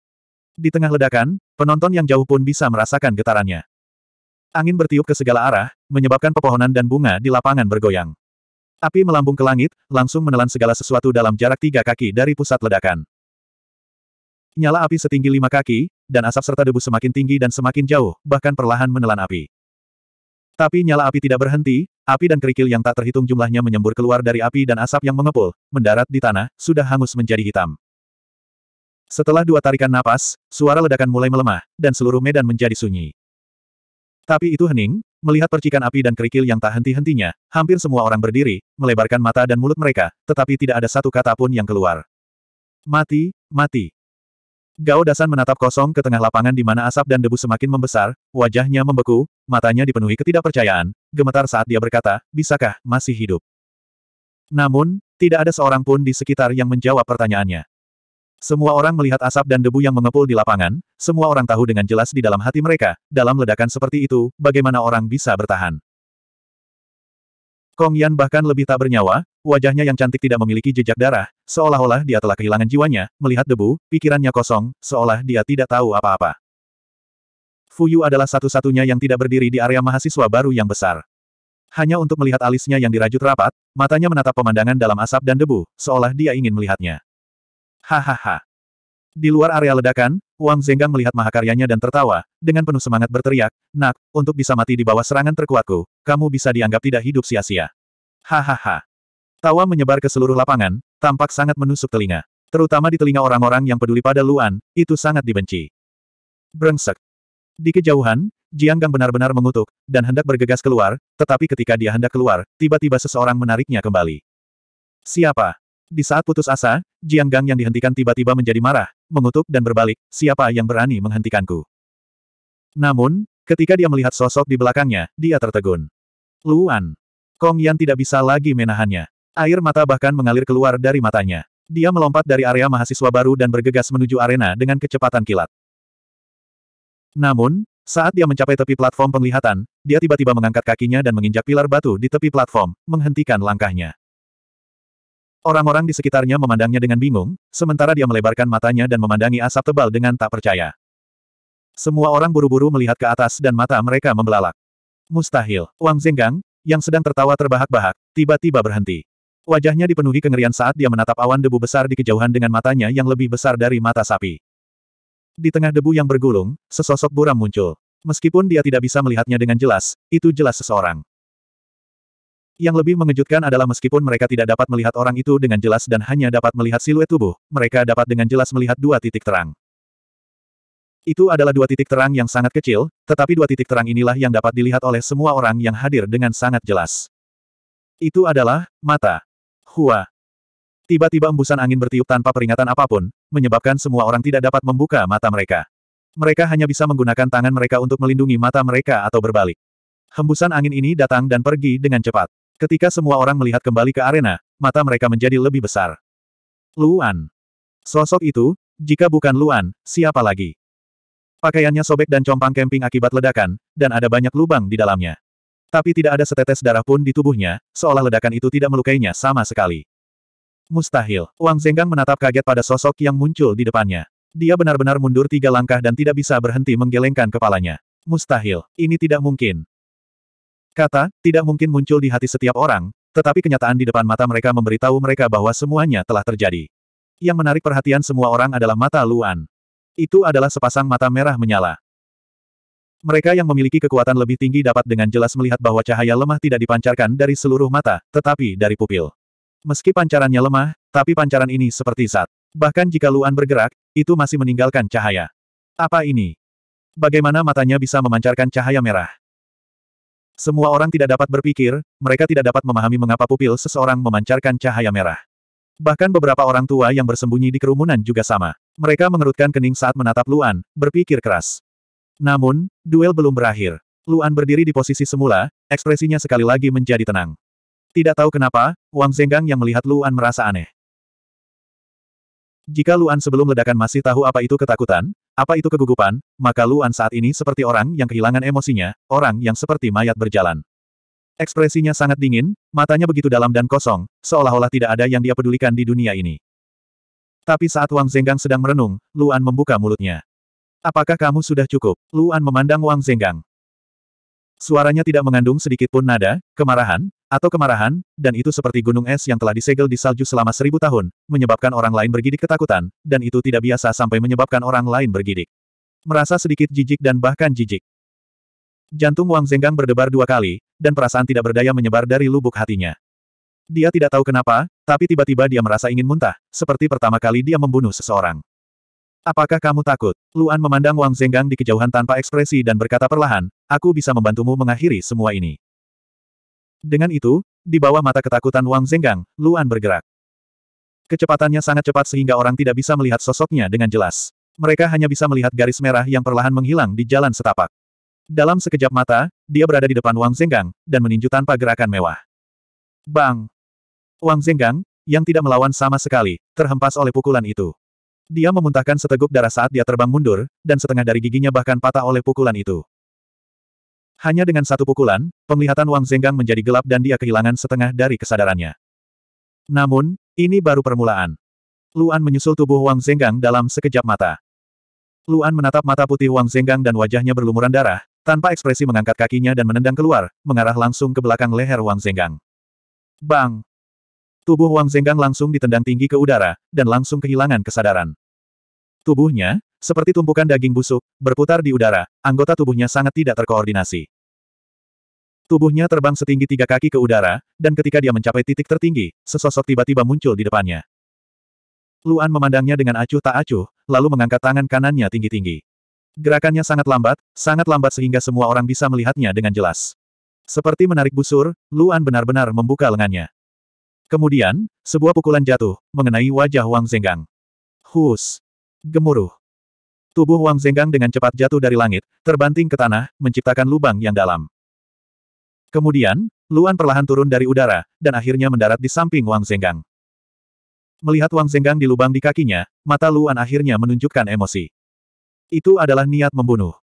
Di tengah ledakan, penonton yang jauh pun bisa merasakan getarannya. Angin bertiup ke segala arah, menyebabkan pepohonan dan bunga di lapangan bergoyang. Api melambung ke langit, langsung menelan segala sesuatu dalam jarak tiga kaki dari pusat ledakan. Nyala api setinggi lima kaki, dan asap serta debu semakin tinggi dan semakin jauh, bahkan perlahan menelan api. Tapi nyala api tidak berhenti, api dan kerikil yang tak terhitung jumlahnya menyembur keluar dari api dan asap yang mengepul, mendarat di tanah, sudah hangus menjadi hitam. Setelah dua tarikan napas, suara ledakan mulai melemah, dan seluruh medan menjadi sunyi. Tapi itu hening, Melihat percikan api dan kerikil yang tak henti-hentinya, hampir semua orang berdiri, melebarkan mata dan mulut mereka, tetapi tidak ada satu kata pun yang keluar. Mati, mati. Gao Dasan menatap kosong ke tengah lapangan di mana asap dan debu semakin membesar, wajahnya membeku, matanya dipenuhi ketidakpercayaan, gemetar saat dia berkata, bisakah, masih hidup? Namun, tidak ada seorang pun di sekitar yang menjawab pertanyaannya. Semua orang melihat asap dan debu yang mengepul di lapangan, semua orang tahu dengan jelas di dalam hati mereka, dalam ledakan seperti itu, bagaimana orang bisa bertahan. Kong Yan bahkan lebih tak bernyawa, wajahnya yang cantik tidak memiliki jejak darah, seolah-olah dia telah kehilangan jiwanya, melihat debu, pikirannya kosong, seolah dia tidak tahu apa-apa. Fuyu adalah satu-satunya yang tidak berdiri di area mahasiswa baru yang besar. Hanya untuk melihat alisnya yang dirajut rapat, matanya menatap pemandangan dalam asap dan debu, seolah dia ingin melihatnya. Hahaha. Di luar area ledakan, Wang Zenggang melihat mahakaryanya dan tertawa, dengan penuh semangat berteriak, Nak, untuk bisa mati di bawah serangan terkuatku, kamu bisa dianggap tidak hidup sia-sia. Hahaha. Tawa menyebar ke seluruh lapangan, tampak sangat menusuk telinga. Terutama di telinga orang-orang yang peduli pada Luan, itu sangat dibenci. Brengsek. Di kejauhan, Jiang Gang benar-benar mengutuk, dan hendak bergegas keluar, tetapi ketika dia hendak keluar, tiba-tiba seseorang menariknya kembali. Siapa? Di saat putus asa, Jiang Gang yang dihentikan tiba-tiba menjadi marah, mengutuk dan berbalik, siapa yang berani menghentikanku? Namun, ketika dia melihat sosok di belakangnya, dia tertegun. Luan. Kong Yan tidak bisa lagi menahannya. Air mata bahkan mengalir keluar dari matanya. Dia melompat dari area mahasiswa baru dan bergegas menuju arena dengan kecepatan kilat. Namun, saat dia mencapai tepi platform penglihatan, dia tiba-tiba mengangkat kakinya dan menginjak pilar batu di tepi platform, menghentikan langkahnya. Orang-orang di sekitarnya memandangnya dengan bingung, sementara dia melebarkan matanya dan memandangi asap tebal dengan tak percaya. Semua orang buru-buru melihat ke atas dan mata mereka membelalak. Mustahil, Wang Zenggang, yang sedang tertawa terbahak-bahak, tiba-tiba berhenti. Wajahnya dipenuhi kengerian saat dia menatap awan debu besar di kejauhan dengan matanya yang lebih besar dari mata sapi. Di tengah debu yang bergulung, sesosok buram muncul. Meskipun dia tidak bisa melihatnya dengan jelas, itu jelas seseorang. Yang lebih mengejutkan adalah meskipun mereka tidak dapat melihat orang itu dengan jelas dan hanya dapat melihat siluet tubuh, mereka dapat dengan jelas melihat dua titik terang. Itu adalah dua titik terang yang sangat kecil, tetapi dua titik terang inilah yang dapat dilihat oleh semua orang yang hadir dengan sangat jelas. Itu adalah mata. Hua. Tiba-tiba embusan angin bertiup tanpa peringatan apapun, menyebabkan semua orang tidak dapat membuka mata mereka. Mereka hanya bisa menggunakan tangan mereka untuk melindungi mata mereka atau berbalik. Hembusan angin ini datang dan pergi dengan cepat. Ketika semua orang melihat kembali ke arena, mata mereka menjadi lebih besar. Luan. Sosok itu, jika bukan Luan, siapa lagi? Pakaiannya sobek dan compang kemping akibat ledakan, dan ada banyak lubang di dalamnya. Tapi tidak ada setetes darah pun di tubuhnya, seolah ledakan itu tidak melukainya sama sekali. Mustahil, Wang Zenggang menatap kaget pada sosok yang muncul di depannya. Dia benar-benar mundur tiga langkah dan tidak bisa berhenti menggelengkan kepalanya. Mustahil, ini tidak mungkin. Kata, tidak mungkin muncul di hati setiap orang, tetapi kenyataan di depan mata mereka memberitahu mereka bahwa semuanya telah terjadi. Yang menarik perhatian semua orang adalah mata Luan. Itu adalah sepasang mata merah menyala. Mereka yang memiliki kekuatan lebih tinggi dapat dengan jelas melihat bahwa cahaya lemah tidak dipancarkan dari seluruh mata, tetapi dari pupil. Meski pancarannya lemah, tapi pancaran ini seperti saat. Bahkan jika Luan bergerak, itu masih meninggalkan cahaya. Apa ini? Bagaimana matanya bisa memancarkan cahaya merah? Semua orang tidak dapat berpikir, mereka tidak dapat memahami mengapa pupil seseorang memancarkan cahaya merah. Bahkan beberapa orang tua yang bersembunyi di kerumunan juga sama. Mereka mengerutkan kening saat menatap Luan, berpikir keras. Namun, duel belum berakhir. Luan berdiri di posisi semula, ekspresinya sekali lagi menjadi tenang. Tidak tahu kenapa, Wang Zenggang yang melihat Luan merasa aneh. Jika Luan sebelum ledakan masih tahu apa itu ketakutan, apa itu kegugupan, maka Luan saat ini seperti orang yang kehilangan emosinya, orang yang seperti mayat berjalan. Ekspresinya sangat dingin, matanya begitu dalam dan kosong, seolah-olah tidak ada yang dia pedulikan di dunia ini. Tapi saat Wang Zenggang sedang merenung, Luan membuka mulutnya. Apakah kamu sudah cukup? Luan memandang Wang Zenggang. Suaranya tidak mengandung sedikit pun nada, kemarahan, atau kemarahan, dan itu seperti gunung es yang telah disegel di salju selama seribu tahun, menyebabkan orang lain bergidik ketakutan, dan itu tidak biasa sampai menyebabkan orang lain bergidik. Merasa sedikit jijik dan bahkan jijik. Jantung Wang Zenggang berdebar dua kali, dan perasaan tidak berdaya menyebar dari lubuk hatinya. Dia tidak tahu kenapa, tapi tiba-tiba dia merasa ingin muntah, seperti pertama kali dia membunuh seseorang. Apakah kamu takut? Luan memandang Wang Zenggang di kejauhan tanpa ekspresi dan berkata perlahan, aku bisa membantumu mengakhiri semua ini. Dengan itu, di bawah mata ketakutan Wang Zenggang, Luan bergerak. Kecepatannya sangat cepat sehingga orang tidak bisa melihat sosoknya dengan jelas. Mereka hanya bisa melihat garis merah yang perlahan menghilang di jalan setapak. Dalam sekejap mata, dia berada di depan Wang Zenggang, dan meninju tanpa gerakan mewah. Bang! Wang Zenggang, yang tidak melawan sama sekali, terhempas oleh pukulan itu. Dia memuntahkan seteguk darah saat dia terbang mundur, dan setengah dari giginya bahkan patah oleh pukulan itu. Hanya dengan satu pukulan, penglihatan Wang Zenggang menjadi gelap dan dia kehilangan setengah dari kesadarannya. Namun, ini baru permulaan. Luan menyusul tubuh Wang Zenggang dalam sekejap mata. Luan menatap mata putih Wang Zenggang dan wajahnya berlumuran darah, tanpa ekspresi mengangkat kakinya dan menendang keluar, mengarah langsung ke belakang leher Wang Zenggang. Bang! Tubuh Wang Zenggang langsung ditendang tinggi ke udara, dan langsung kehilangan kesadaran. Tubuhnya, seperti tumpukan daging busuk, berputar di udara, anggota tubuhnya sangat tidak terkoordinasi. Tubuhnya terbang setinggi tiga kaki ke udara, dan ketika dia mencapai titik tertinggi, sesosok tiba-tiba muncul di depannya. Luan memandangnya dengan acuh tak acuh, lalu mengangkat tangan kanannya tinggi-tinggi. Gerakannya sangat lambat, sangat lambat sehingga semua orang bisa melihatnya dengan jelas. Seperti menarik busur, Luan benar-benar membuka lengannya. Kemudian, sebuah pukulan jatuh, mengenai wajah Wang Zenggang. Hus! Gemuruh! Tubuh Wang Zenggang dengan cepat jatuh dari langit, terbanting ke tanah, menciptakan lubang yang dalam. Kemudian, Luan perlahan turun dari udara, dan akhirnya mendarat di samping Wang Zenggang. Melihat Wang Zenggang di lubang di kakinya, mata Luan akhirnya menunjukkan emosi. Itu adalah niat membunuh.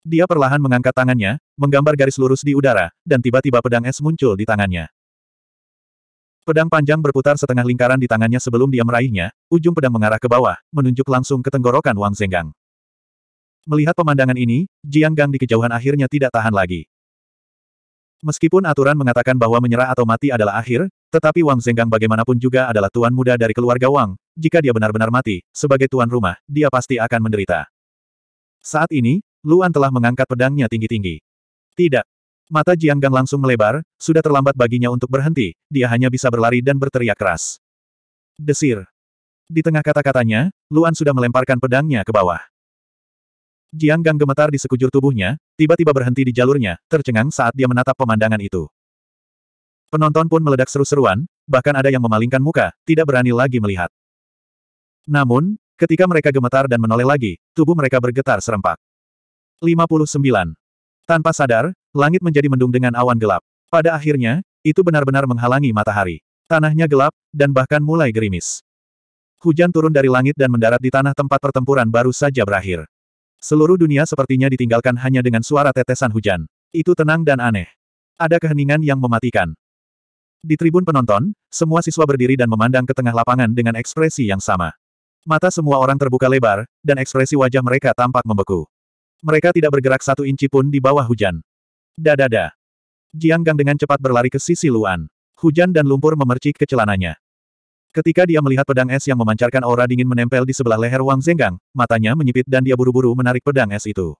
Dia perlahan mengangkat tangannya, menggambar garis lurus di udara, dan tiba-tiba pedang es muncul di tangannya. Pedang panjang berputar setengah lingkaran di tangannya sebelum dia meraihnya, ujung pedang mengarah ke bawah, menunjuk langsung ke tenggorokan Wang Zenggang. Melihat pemandangan ini, Jiang Gang di kejauhan akhirnya tidak tahan lagi. Meskipun aturan mengatakan bahwa menyerah atau mati adalah akhir, tetapi Wang Zenggang bagaimanapun juga adalah tuan muda dari keluarga Wang, jika dia benar-benar mati, sebagai tuan rumah, dia pasti akan menderita. Saat ini, Luan telah mengangkat pedangnya tinggi-tinggi. Tidak, Mata Jiang Gang langsung melebar, sudah terlambat baginya untuk berhenti, dia hanya bisa berlari dan berteriak keras. Desir. Di tengah kata-katanya, Luan sudah melemparkan pedangnya ke bawah. Jiang Gang gemetar di sekujur tubuhnya, tiba-tiba berhenti di jalurnya, tercengang saat dia menatap pemandangan itu. Penonton pun meledak seru-seruan, bahkan ada yang memalingkan muka, tidak berani lagi melihat. Namun, ketika mereka gemetar dan menoleh lagi, tubuh mereka bergetar serempak. 59. Tanpa sadar, Langit menjadi mendung dengan awan gelap. Pada akhirnya, itu benar-benar menghalangi matahari. Tanahnya gelap, dan bahkan mulai gerimis. Hujan turun dari langit dan mendarat di tanah tempat pertempuran baru saja berakhir. Seluruh dunia sepertinya ditinggalkan hanya dengan suara tetesan hujan. Itu tenang dan aneh. Ada keheningan yang mematikan. Di tribun penonton, semua siswa berdiri dan memandang ke tengah lapangan dengan ekspresi yang sama. Mata semua orang terbuka lebar, dan ekspresi wajah mereka tampak membeku. Mereka tidak bergerak satu inci pun di bawah hujan. Dadada. Jiang Gang dengan cepat berlari ke sisi Luan. Hujan dan lumpur memercik ke celananya. Ketika dia melihat pedang es yang memancarkan aura dingin menempel di sebelah leher Wang Zenggang, matanya menyipit dan dia buru-buru menarik pedang es itu.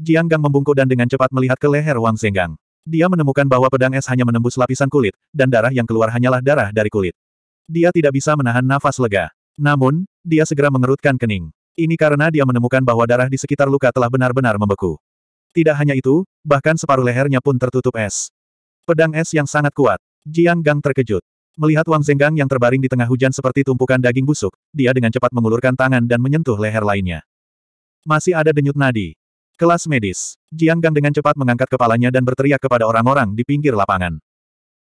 Jiang Gang membungkuk dan dengan cepat melihat ke leher Wang Zenggang. Dia menemukan bahwa pedang es hanya menembus lapisan kulit, dan darah yang keluar hanyalah darah dari kulit. Dia tidak bisa menahan nafas lega. Namun, dia segera mengerutkan kening. Ini karena dia menemukan bahwa darah di sekitar luka telah benar-benar membeku. Tidak hanya itu, bahkan separuh lehernya pun tertutup es. Pedang es yang sangat kuat. Jiang Gang terkejut. Melihat Wang Zenggang yang terbaring di tengah hujan seperti tumpukan daging busuk, dia dengan cepat mengulurkan tangan dan menyentuh leher lainnya. Masih ada denyut nadi. Kelas medis. Jiang Gang dengan cepat mengangkat kepalanya dan berteriak kepada orang-orang di pinggir lapangan.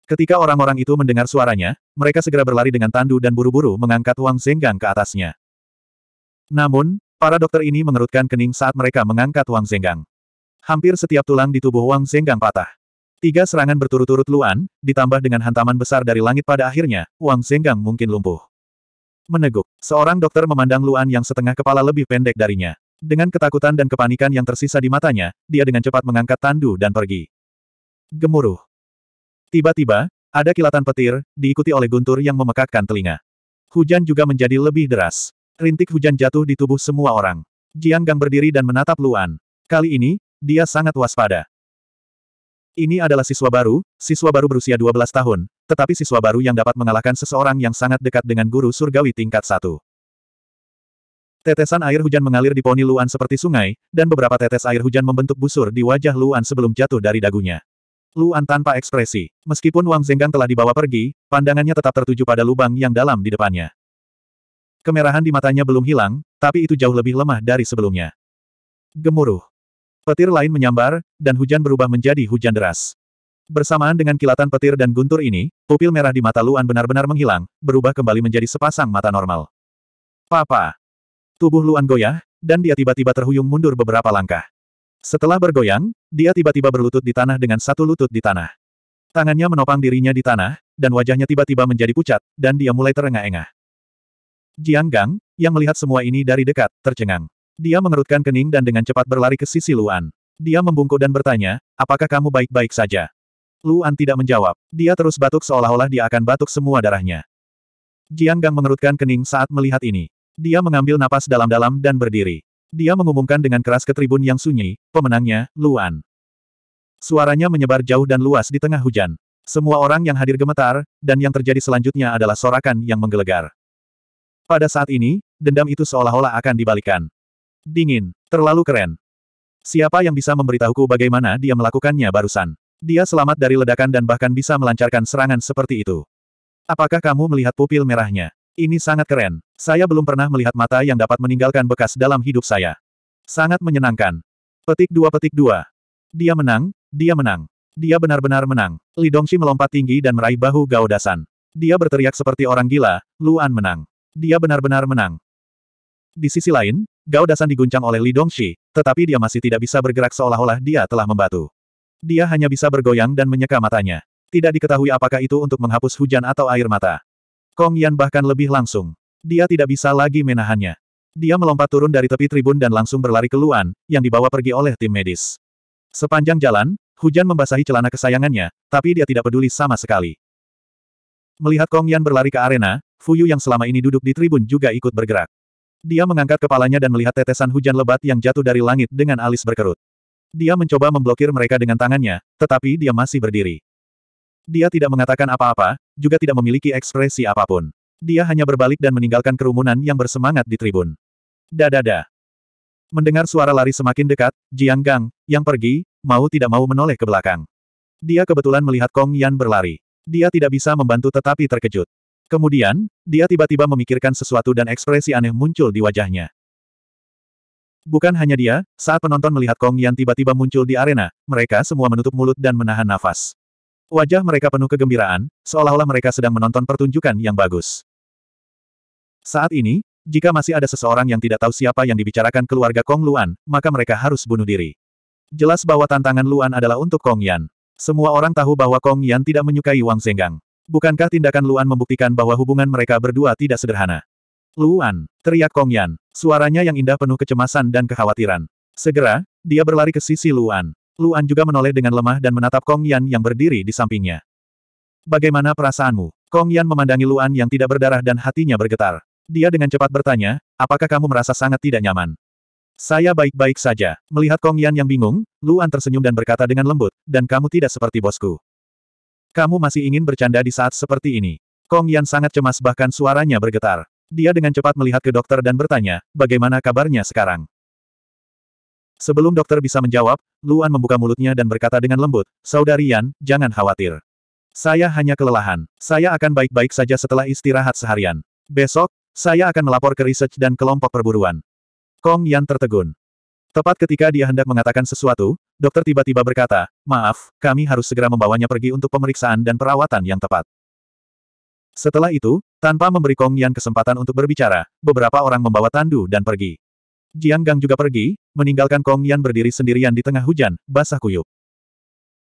Ketika orang-orang itu mendengar suaranya, mereka segera berlari dengan tandu dan buru-buru mengangkat Wang Zenggang ke atasnya. Namun, para dokter ini mengerutkan kening saat mereka mengangkat Wang Zenggang. Hampir setiap tulang di tubuh Wang Zenggang patah. Tiga serangan berturut-turut Luan, ditambah dengan hantaman besar dari langit pada akhirnya, Wang Zenggang mungkin lumpuh. Meneguk, seorang dokter memandang Luan yang setengah kepala lebih pendek darinya. Dengan ketakutan dan kepanikan yang tersisa di matanya, dia dengan cepat mengangkat tandu dan pergi. Gemuruh. Tiba-tiba, ada kilatan petir, diikuti oleh guntur yang memekakkan telinga. Hujan juga menjadi lebih deras. Rintik hujan jatuh di tubuh semua orang. Jiang Gang berdiri dan menatap Luan. Kali ini, dia sangat waspada. Ini adalah siswa baru, siswa baru berusia 12 tahun, tetapi siswa baru yang dapat mengalahkan seseorang yang sangat dekat dengan guru surgawi tingkat 1. Tetesan air hujan mengalir di poni Luan seperti sungai, dan beberapa tetes air hujan membentuk busur di wajah Luan sebelum jatuh dari dagunya. Luan tanpa ekspresi. Meskipun Wang Zenggang telah dibawa pergi, pandangannya tetap tertuju pada lubang yang dalam di depannya. Kemerahan di matanya belum hilang, tapi itu jauh lebih lemah dari sebelumnya. Gemuruh. Petir lain menyambar, dan hujan berubah menjadi hujan deras. Bersamaan dengan kilatan petir dan guntur ini, pupil merah di mata Luan benar-benar menghilang, berubah kembali menjadi sepasang mata normal. Papa! Tubuh Luan goyah, dan dia tiba-tiba terhuyung mundur beberapa langkah. Setelah bergoyang, dia tiba-tiba berlutut di tanah dengan satu lutut di tanah. Tangannya menopang dirinya di tanah, dan wajahnya tiba-tiba menjadi pucat, dan dia mulai terengah-engah. Jiang Gang, yang melihat semua ini dari dekat, tercengang. Dia mengerutkan kening dan dengan cepat berlari ke sisi Luan. Dia membungkuk dan bertanya, apakah kamu baik-baik saja? Luan tidak menjawab. Dia terus batuk seolah-olah dia akan batuk semua darahnya. Jiang Gang mengerutkan kening saat melihat ini. Dia mengambil napas dalam-dalam dan berdiri. Dia mengumumkan dengan keras ke tribun yang sunyi, pemenangnya, Luan. Suaranya menyebar jauh dan luas di tengah hujan. Semua orang yang hadir gemetar, dan yang terjadi selanjutnya adalah sorakan yang menggelegar. Pada saat ini, dendam itu seolah-olah akan dibalikan. Dingin. Terlalu keren. Siapa yang bisa memberitahuku bagaimana dia melakukannya barusan? Dia selamat dari ledakan dan bahkan bisa melancarkan serangan seperti itu. Apakah kamu melihat pupil merahnya? Ini sangat keren. Saya belum pernah melihat mata yang dapat meninggalkan bekas dalam hidup saya. Sangat menyenangkan. Petik dua petik dua. Dia menang, dia menang. Dia benar-benar menang. Li Dongxi melompat tinggi dan meraih bahu Gao Dasan. Dia berteriak seperti orang gila, Luan menang. Dia benar-benar menang. Di sisi lain, Gao Dasan diguncang oleh Li Dongxi, tetapi dia masih tidak bisa bergerak seolah-olah dia telah membatu. Dia hanya bisa bergoyang dan menyeka matanya. Tidak diketahui apakah itu untuk menghapus hujan atau air mata. Kong Yan bahkan lebih langsung. Dia tidak bisa lagi menahannya. Dia melompat turun dari tepi tribun dan langsung berlari ke Luan, yang dibawa pergi oleh tim medis. Sepanjang jalan, hujan membasahi celana kesayangannya, tapi dia tidak peduli sama sekali. Melihat Kong Yan berlari ke arena, Fuyu yang selama ini duduk di tribun juga ikut bergerak. Dia mengangkat kepalanya dan melihat tetesan hujan lebat yang jatuh dari langit dengan alis berkerut. Dia mencoba memblokir mereka dengan tangannya, tetapi dia masih berdiri. Dia tidak mengatakan apa-apa, juga tidak memiliki ekspresi apapun. Dia hanya berbalik dan meninggalkan kerumunan yang bersemangat di tribun. Dadada. Mendengar suara lari semakin dekat, Jiang Gang, yang pergi, mau tidak mau menoleh ke belakang. Dia kebetulan melihat Kong Yan berlari. Dia tidak bisa membantu tetapi terkejut. Kemudian, dia tiba-tiba memikirkan sesuatu dan ekspresi aneh muncul di wajahnya. Bukan hanya dia, saat penonton melihat Kong Yan tiba-tiba muncul di arena, mereka semua menutup mulut dan menahan nafas. Wajah mereka penuh kegembiraan, seolah-olah mereka sedang menonton pertunjukan yang bagus. Saat ini, jika masih ada seseorang yang tidak tahu siapa yang dibicarakan keluarga Kong Luan, maka mereka harus bunuh diri. Jelas bahwa tantangan Luan adalah untuk Kong Yan. Semua orang tahu bahwa Kong Yan tidak menyukai Wang Zenggang. Bukankah tindakan Luan membuktikan bahwa hubungan mereka berdua tidak sederhana? Luan, teriak Kong Yan. Suaranya yang indah penuh kecemasan dan kekhawatiran. Segera, dia berlari ke sisi Luan. Luan juga menoleh dengan lemah dan menatap Kong Yan yang berdiri di sampingnya. Bagaimana perasaanmu? Kong Yan memandangi Luan yang tidak berdarah dan hatinya bergetar. Dia dengan cepat bertanya, apakah kamu merasa sangat tidak nyaman? Saya baik-baik saja. Melihat Kong Yan yang bingung, Luan tersenyum dan berkata dengan lembut, dan kamu tidak seperti bosku. Kamu masih ingin bercanda di saat seperti ini. Kong Yan sangat cemas bahkan suaranya bergetar. Dia dengan cepat melihat ke dokter dan bertanya, bagaimana kabarnya sekarang? Sebelum dokter bisa menjawab, Luan membuka mulutnya dan berkata dengan lembut, Saudari Yan, jangan khawatir. Saya hanya kelelahan. Saya akan baik-baik saja setelah istirahat seharian. Besok, saya akan melapor ke research dan kelompok perburuan. Kong Yan tertegun. Tepat ketika dia hendak mengatakan sesuatu, dokter tiba-tiba berkata, Maaf, kami harus segera membawanya pergi untuk pemeriksaan dan perawatan yang tepat. Setelah itu, tanpa memberi Kong Yan kesempatan untuk berbicara, beberapa orang membawa Tandu dan pergi. Jiang Gang juga pergi, meninggalkan Kong Yan berdiri sendirian di tengah hujan, basah kuyup.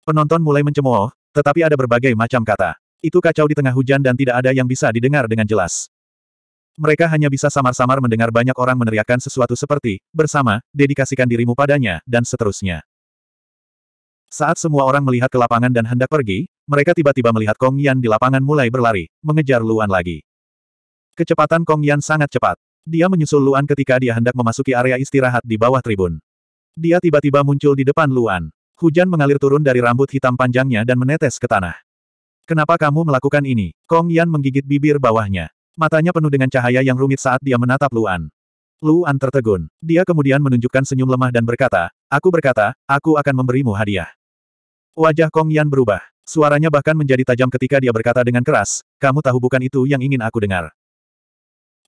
Penonton mulai mencemooh, tetapi ada berbagai macam kata. Itu kacau di tengah hujan dan tidak ada yang bisa didengar dengan jelas. Mereka hanya bisa samar-samar mendengar banyak orang meneriakkan sesuatu seperti, bersama, dedikasikan dirimu padanya, dan seterusnya. Saat semua orang melihat ke lapangan dan hendak pergi, mereka tiba-tiba melihat Kong Yan di lapangan mulai berlari, mengejar Luan lagi. Kecepatan Kong Yan sangat cepat. Dia menyusul Luan ketika dia hendak memasuki area istirahat di bawah tribun. Dia tiba-tiba muncul di depan Luan. Hujan mengalir turun dari rambut hitam panjangnya dan menetes ke tanah. Kenapa kamu melakukan ini? Kong Yan menggigit bibir bawahnya. Matanya penuh dengan cahaya yang rumit saat dia menatap Luan. Luan tertegun. Dia kemudian menunjukkan senyum lemah dan berkata, Aku berkata, aku akan memberimu hadiah. Wajah Kong Yan berubah. Suaranya bahkan menjadi tajam ketika dia berkata dengan keras, Kamu tahu bukan itu yang ingin aku dengar.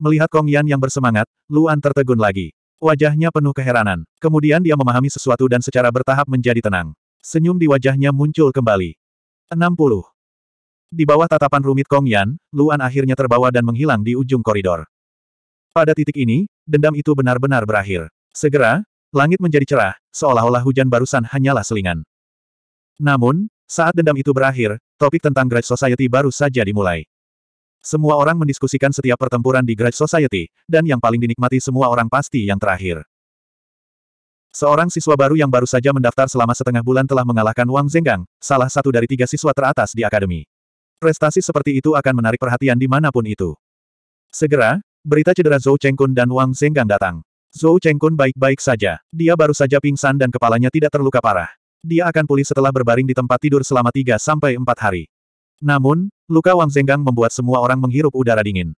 Melihat Kong Yan yang bersemangat, Luan tertegun lagi. Wajahnya penuh keheranan. Kemudian dia memahami sesuatu dan secara bertahap menjadi tenang. Senyum di wajahnya muncul kembali. 60. Di bawah tatapan rumit Kong Yan, Luan akhirnya terbawa dan menghilang di ujung koridor. Pada titik ini, dendam itu benar-benar berakhir. Segera, langit menjadi cerah, seolah-olah hujan barusan hanyalah selingan. Namun, saat dendam itu berakhir, topik tentang Great Society baru saja dimulai. Semua orang mendiskusikan setiap pertempuran di Great Society, dan yang paling dinikmati semua orang pasti yang terakhir. Seorang siswa baru yang baru saja mendaftar selama setengah bulan telah mengalahkan Wang Zenggang, salah satu dari tiga siswa teratas di akademi. Prestasi seperti itu akan menarik perhatian dimanapun itu. Segera, berita cedera Zhou Chengkun dan Wang Zenggang datang. Zhou Chengkun baik-baik saja. Dia baru saja pingsan dan kepalanya tidak terluka parah. Dia akan pulih setelah berbaring di tempat tidur selama 3 sampai 4 hari. Namun, luka Wang Zenggang membuat semua orang menghirup udara dingin.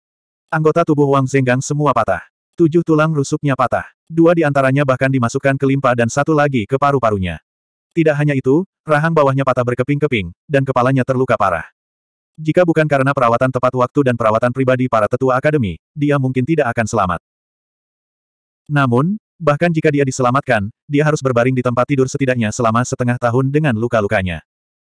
Anggota tubuh Wang Zenggang semua patah. Tujuh tulang rusuknya patah. Dua di antaranya bahkan dimasukkan ke limpa dan satu lagi ke paru-parunya. Tidak hanya itu, rahang bawahnya patah berkeping-keping, dan kepalanya terluka parah. Jika bukan karena perawatan tepat waktu dan perawatan pribadi para tetua akademi, dia mungkin tidak akan selamat. Namun, bahkan jika dia diselamatkan, dia harus berbaring di tempat tidur setidaknya selama setengah tahun dengan luka-lukanya.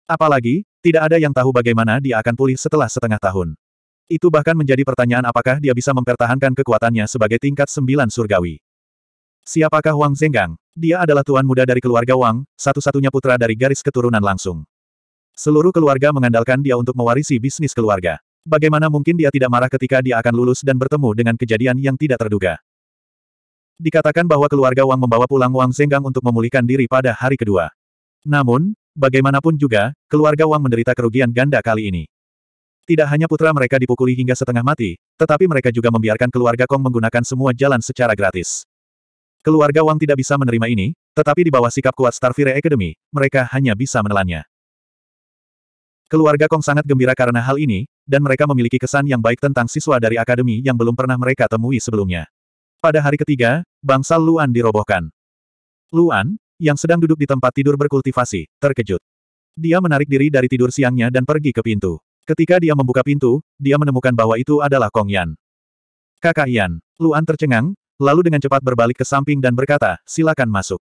Apalagi, tidak ada yang tahu bagaimana dia akan pulih setelah setengah tahun. Itu bahkan menjadi pertanyaan apakah dia bisa mempertahankan kekuatannya sebagai tingkat sembilan surgawi. Siapakah Wang Zenggang? Dia adalah tuan muda dari keluarga Wang, satu-satunya putra dari garis keturunan langsung. Seluruh keluarga mengandalkan dia untuk mewarisi bisnis keluarga. Bagaimana mungkin dia tidak marah ketika dia akan lulus dan bertemu dengan kejadian yang tidak terduga. Dikatakan bahwa keluarga Wang membawa pulang Wang senggang untuk memulihkan diri pada hari kedua. Namun, bagaimanapun juga, keluarga Wang menderita kerugian ganda kali ini. Tidak hanya putra mereka dipukuli hingga setengah mati, tetapi mereka juga membiarkan keluarga Kong menggunakan semua jalan secara gratis. Keluarga Wang tidak bisa menerima ini, tetapi di bawah sikap kuat Starfire Academy, mereka hanya bisa menelannya. Keluarga Kong sangat gembira karena hal ini, dan mereka memiliki kesan yang baik tentang siswa dari akademi yang belum pernah mereka temui sebelumnya. Pada hari ketiga, bangsal Luan dirobohkan. Luan, yang sedang duduk di tempat tidur berkultivasi, terkejut. Dia menarik diri dari tidur siangnya dan pergi ke pintu. Ketika dia membuka pintu, dia menemukan bahwa itu adalah Kong Yan. Kakak Yan, Luan tercengang, lalu dengan cepat berbalik ke samping dan berkata, silakan masuk.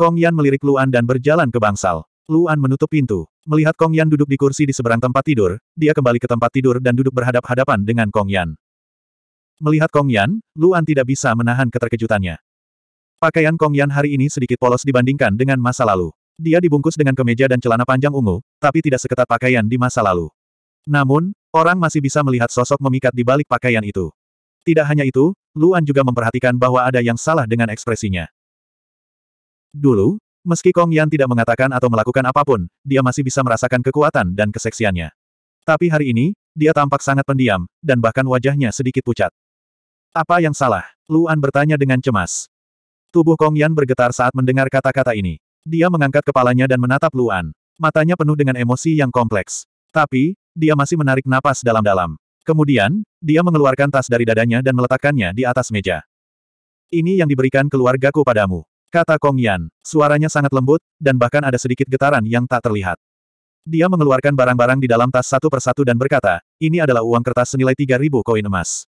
Kong Yan melirik Luan dan berjalan ke bangsal. Luan menutup pintu. Melihat Kong Yan duduk di kursi di seberang tempat tidur, dia kembali ke tempat tidur dan duduk berhadap-hadapan dengan Kong Yan. Melihat Kong Yan, Luan tidak bisa menahan keterkejutannya. Pakaian Kong Yan hari ini sedikit polos dibandingkan dengan masa lalu. Dia dibungkus dengan kemeja dan celana panjang ungu, tapi tidak seketat pakaian di masa lalu. Namun, orang masih bisa melihat sosok memikat di balik pakaian itu. Tidak hanya itu, Luan juga memperhatikan bahwa ada yang salah dengan ekspresinya. Dulu, Meski Kong Yan tidak mengatakan atau melakukan apapun, dia masih bisa merasakan kekuatan dan keseksiannya. Tapi hari ini, dia tampak sangat pendiam, dan bahkan wajahnya sedikit pucat. Apa yang salah? Luan bertanya dengan cemas. Tubuh Kong Yan bergetar saat mendengar kata-kata ini. Dia mengangkat kepalanya dan menatap Luan. Matanya penuh dengan emosi yang kompleks. Tapi, dia masih menarik napas dalam-dalam. Kemudian, dia mengeluarkan tas dari dadanya dan meletakkannya di atas meja. Ini yang diberikan keluargaku padamu. Kata Kong Yan. Suaranya sangat lembut, dan bahkan ada sedikit getaran yang tak terlihat. Dia mengeluarkan barang-barang di dalam tas satu persatu dan berkata, ini adalah uang kertas senilai 3.000 koin emas.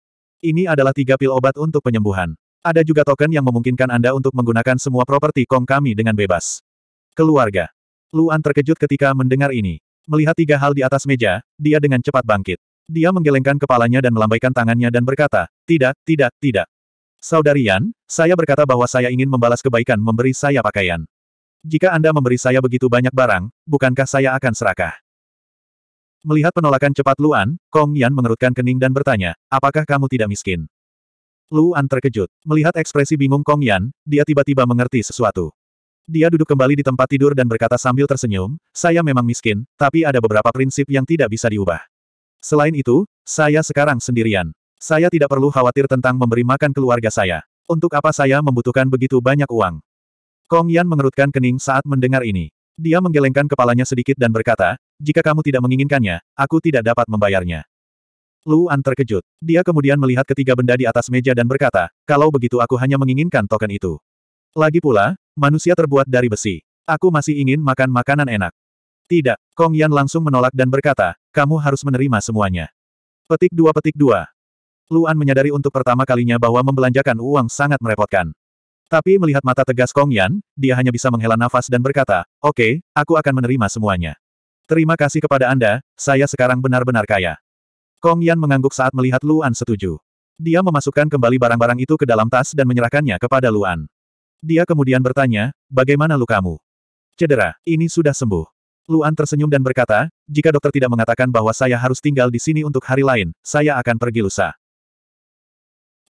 Ini adalah tiga pil obat untuk penyembuhan. Ada juga token yang memungkinkan Anda untuk menggunakan semua properti Kong kami dengan bebas. Keluarga. Luan terkejut ketika mendengar ini. Melihat tiga hal di atas meja, dia dengan cepat bangkit. Dia menggelengkan kepalanya dan melambaikan tangannya dan berkata, tidak, tidak, tidak. Saudari Yan, saya berkata bahwa saya ingin membalas kebaikan memberi saya pakaian. Jika Anda memberi saya begitu banyak barang, bukankah saya akan serakah? Melihat penolakan cepat Luan, Kong Yan mengerutkan kening dan bertanya, apakah kamu tidak miskin? Luan terkejut. Melihat ekspresi bingung Kong Yan, dia tiba-tiba mengerti sesuatu. Dia duduk kembali di tempat tidur dan berkata sambil tersenyum, saya memang miskin, tapi ada beberapa prinsip yang tidak bisa diubah. Selain itu, saya sekarang sendirian. Saya tidak perlu khawatir tentang memberi makan keluarga saya. Untuk apa saya membutuhkan begitu banyak uang? Kong Yan mengerutkan kening saat mendengar ini. Dia menggelengkan kepalanya sedikit dan berkata, jika kamu tidak menginginkannya, aku tidak dapat membayarnya. Luan terkejut. Dia kemudian melihat ketiga benda di atas meja dan berkata, kalau begitu aku hanya menginginkan token itu. Lagi pula, manusia terbuat dari besi. Aku masih ingin makan makanan enak. Tidak, Kong Yan langsung menolak dan berkata, kamu harus menerima semuanya. Petik dua petik dua. Luan menyadari untuk pertama kalinya bahwa membelanjakan uang sangat merepotkan. Tapi melihat mata tegas Kong Yan, dia hanya bisa menghela nafas dan berkata, oke, okay, aku akan menerima semuanya. Terima kasih kepada Anda, saya sekarang benar-benar kaya. Kong Yan mengangguk saat melihat Luan setuju. Dia memasukkan kembali barang-barang itu ke dalam tas dan menyerahkannya kepada Luan. Dia kemudian bertanya, bagaimana lukamu? Cedera, ini sudah sembuh. Luan tersenyum dan berkata, jika dokter tidak mengatakan bahwa saya harus tinggal di sini untuk hari lain, saya akan pergi lusa.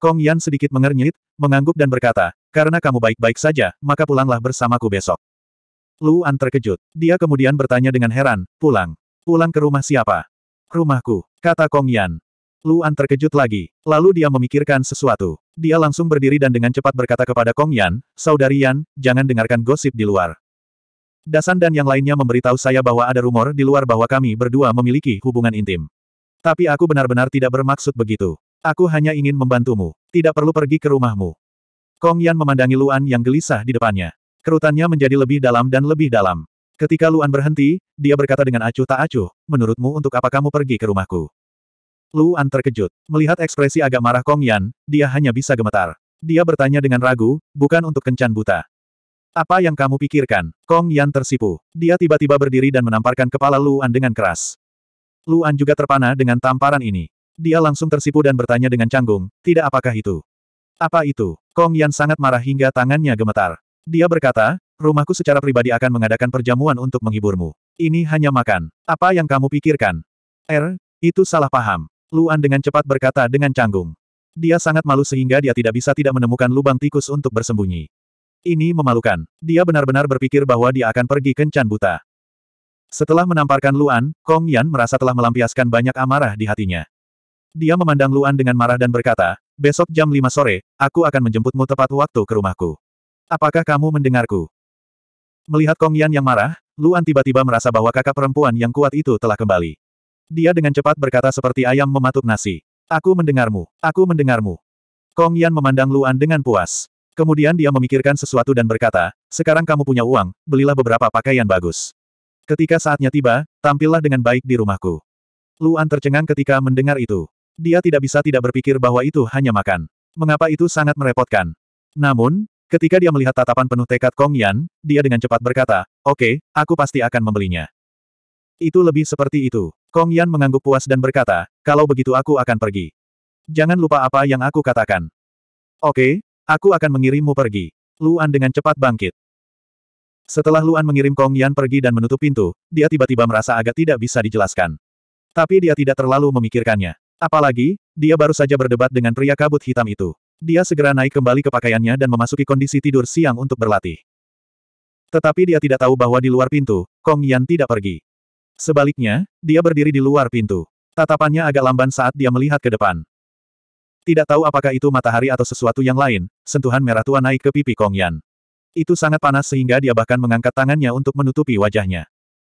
Kong Yan sedikit mengernyit, mengangguk dan berkata, karena kamu baik-baik saja, maka pulanglah bersamaku besok. Luan terkejut. Dia kemudian bertanya dengan heran, pulang. Pulang ke rumah siapa? Rumahku, kata Kong Yan. Luan terkejut lagi. Lalu dia memikirkan sesuatu. Dia langsung berdiri dan dengan cepat berkata kepada Kong Yan, Saudari Yan, jangan dengarkan gosip di luar. Dasan dan yang lainnya memberitahu saya bahwa ada rumor di luar bahwa kami berdua memiliki hubungan intim. Tapi aku benar-benar tidak bermaksud begitu. Aku hanya ingin membantumu. Tidak perlu pergi ke rumahmu. Kong Yan memandangi Luan yang gelisah di depannya. Kerutannya menjadi lebih dalam dan lebih dalam. Ketika Luan berhenti, dia berkata dengan acuh tak acuh, menurutmu untuk apa kamu pergi ke rumahku? Luan terkejut. Melihat ekspresi agak marah Kong Yan, dia hanya bisa gemetar. Dia bertanya dengan ragu, bukan untuk kencan buta. Apa yang kamu pikirkan? Kong Yan tersipu. Dia tiba-tiba berdiri dan menamparkan kepala Luan dengan keras. Luan juga terpana dengan tamparan ini. Dia langsung tersipu dan bertanya dengan canggung, tidak apakah itu? Apa itu? Kong Yan sangat marah hingga tangannya gemetar. Dia berkata, rumahku secara pribadi akan mengadakan perjamuan untuk menghiburmu. Ini hanya makan. Apa yang kamu pikirkan? Er, itu salah paham. Luan dengan cepat berkata dengan canggung. Dia sangat malu sehingga dia tidak bisa tidak menemukan lubang tikus untuk bersembunyi. Ini memalukan. Dia benar-benar berpikir bahwa dia akan pergi kencan buta. Setelah menamparkan Luan, Kong Yan merasa telah melampiaskan banyak amarah di hatinya. Dia memandang Luan dengan marah dan berkata, besok jam 5 sore, aku akan menjemputmu tepat waktu ke rumahku. Apakah kamu mendengarku? Melihat Kong Yan yang marah, Luan tiba-tiba merasa bahwa kakak perempuan yang kuat itu telah kembali. Dia dengan cepat berkata seperti ayam mematuk nasi. Aku mendengarmu, aku mendengarmu. Kong Yan memandang Luan dengan puas. Kemudian dia memikirkan sesuatu dan berkata, sekarang kamu punya uang, belilah beberapa pakaian bagus. Ketika saatnya tiba, tampillah dengan baik di rumahku. Luan tercengang ketika mendengar itu. Dia tidak bisa tidak berpikir bahwa itu hanya makan. Mengapa itu sangat merepotkan. Namun, ketika dia melihat tatapan penuh tekad Kong Yan, dia dengan cepat berkata, oke, okay, aku pasti akan membelinya. Itu lebih seperti itu. Kong Yan mengangguk puas dan berkata, kalau begitu aku akan pergi. Jangan lupa apa yang aku katakan. Oke, okay, aku akan mengirimmu pergi. Luan dengan cepat bangkit. Setelah Luan mengirim Kong Yan pergi dan menutup pintu, dia tiba-tiba merasa agak tidak bisa dijelaskan. Tapi dia tidak terlalu memikirkannya. Apalagi, dia baru saja berdebat dengan pria kabut hitam itu. Dia segera naik kembali ke pakaiannya dan memasuki kondisi tidur siang untuk berlatih. Tetapi dia tidak tahu bahwa di luar pintu, Kong Yan tidak pergi. Sebaliknya, dia berdiri di luar pintu. Tatapannya agak lamban saat dia melihat ke depan. Tidak tahu apakah itu matahari atau sesuatu yang lain, sentuhan merah tua naik ke pipi Kong Yan. Itu sangat panas sehingga dia bahkan mengangkat tangannya untuk menutupi wajahnya.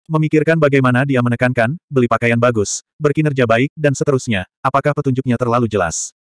Memikirkan bagaimana dia menekankan, beli pakaian bagus, berkinerja baik, dan seterusnya, apakah petunjuknya terlalu jelas?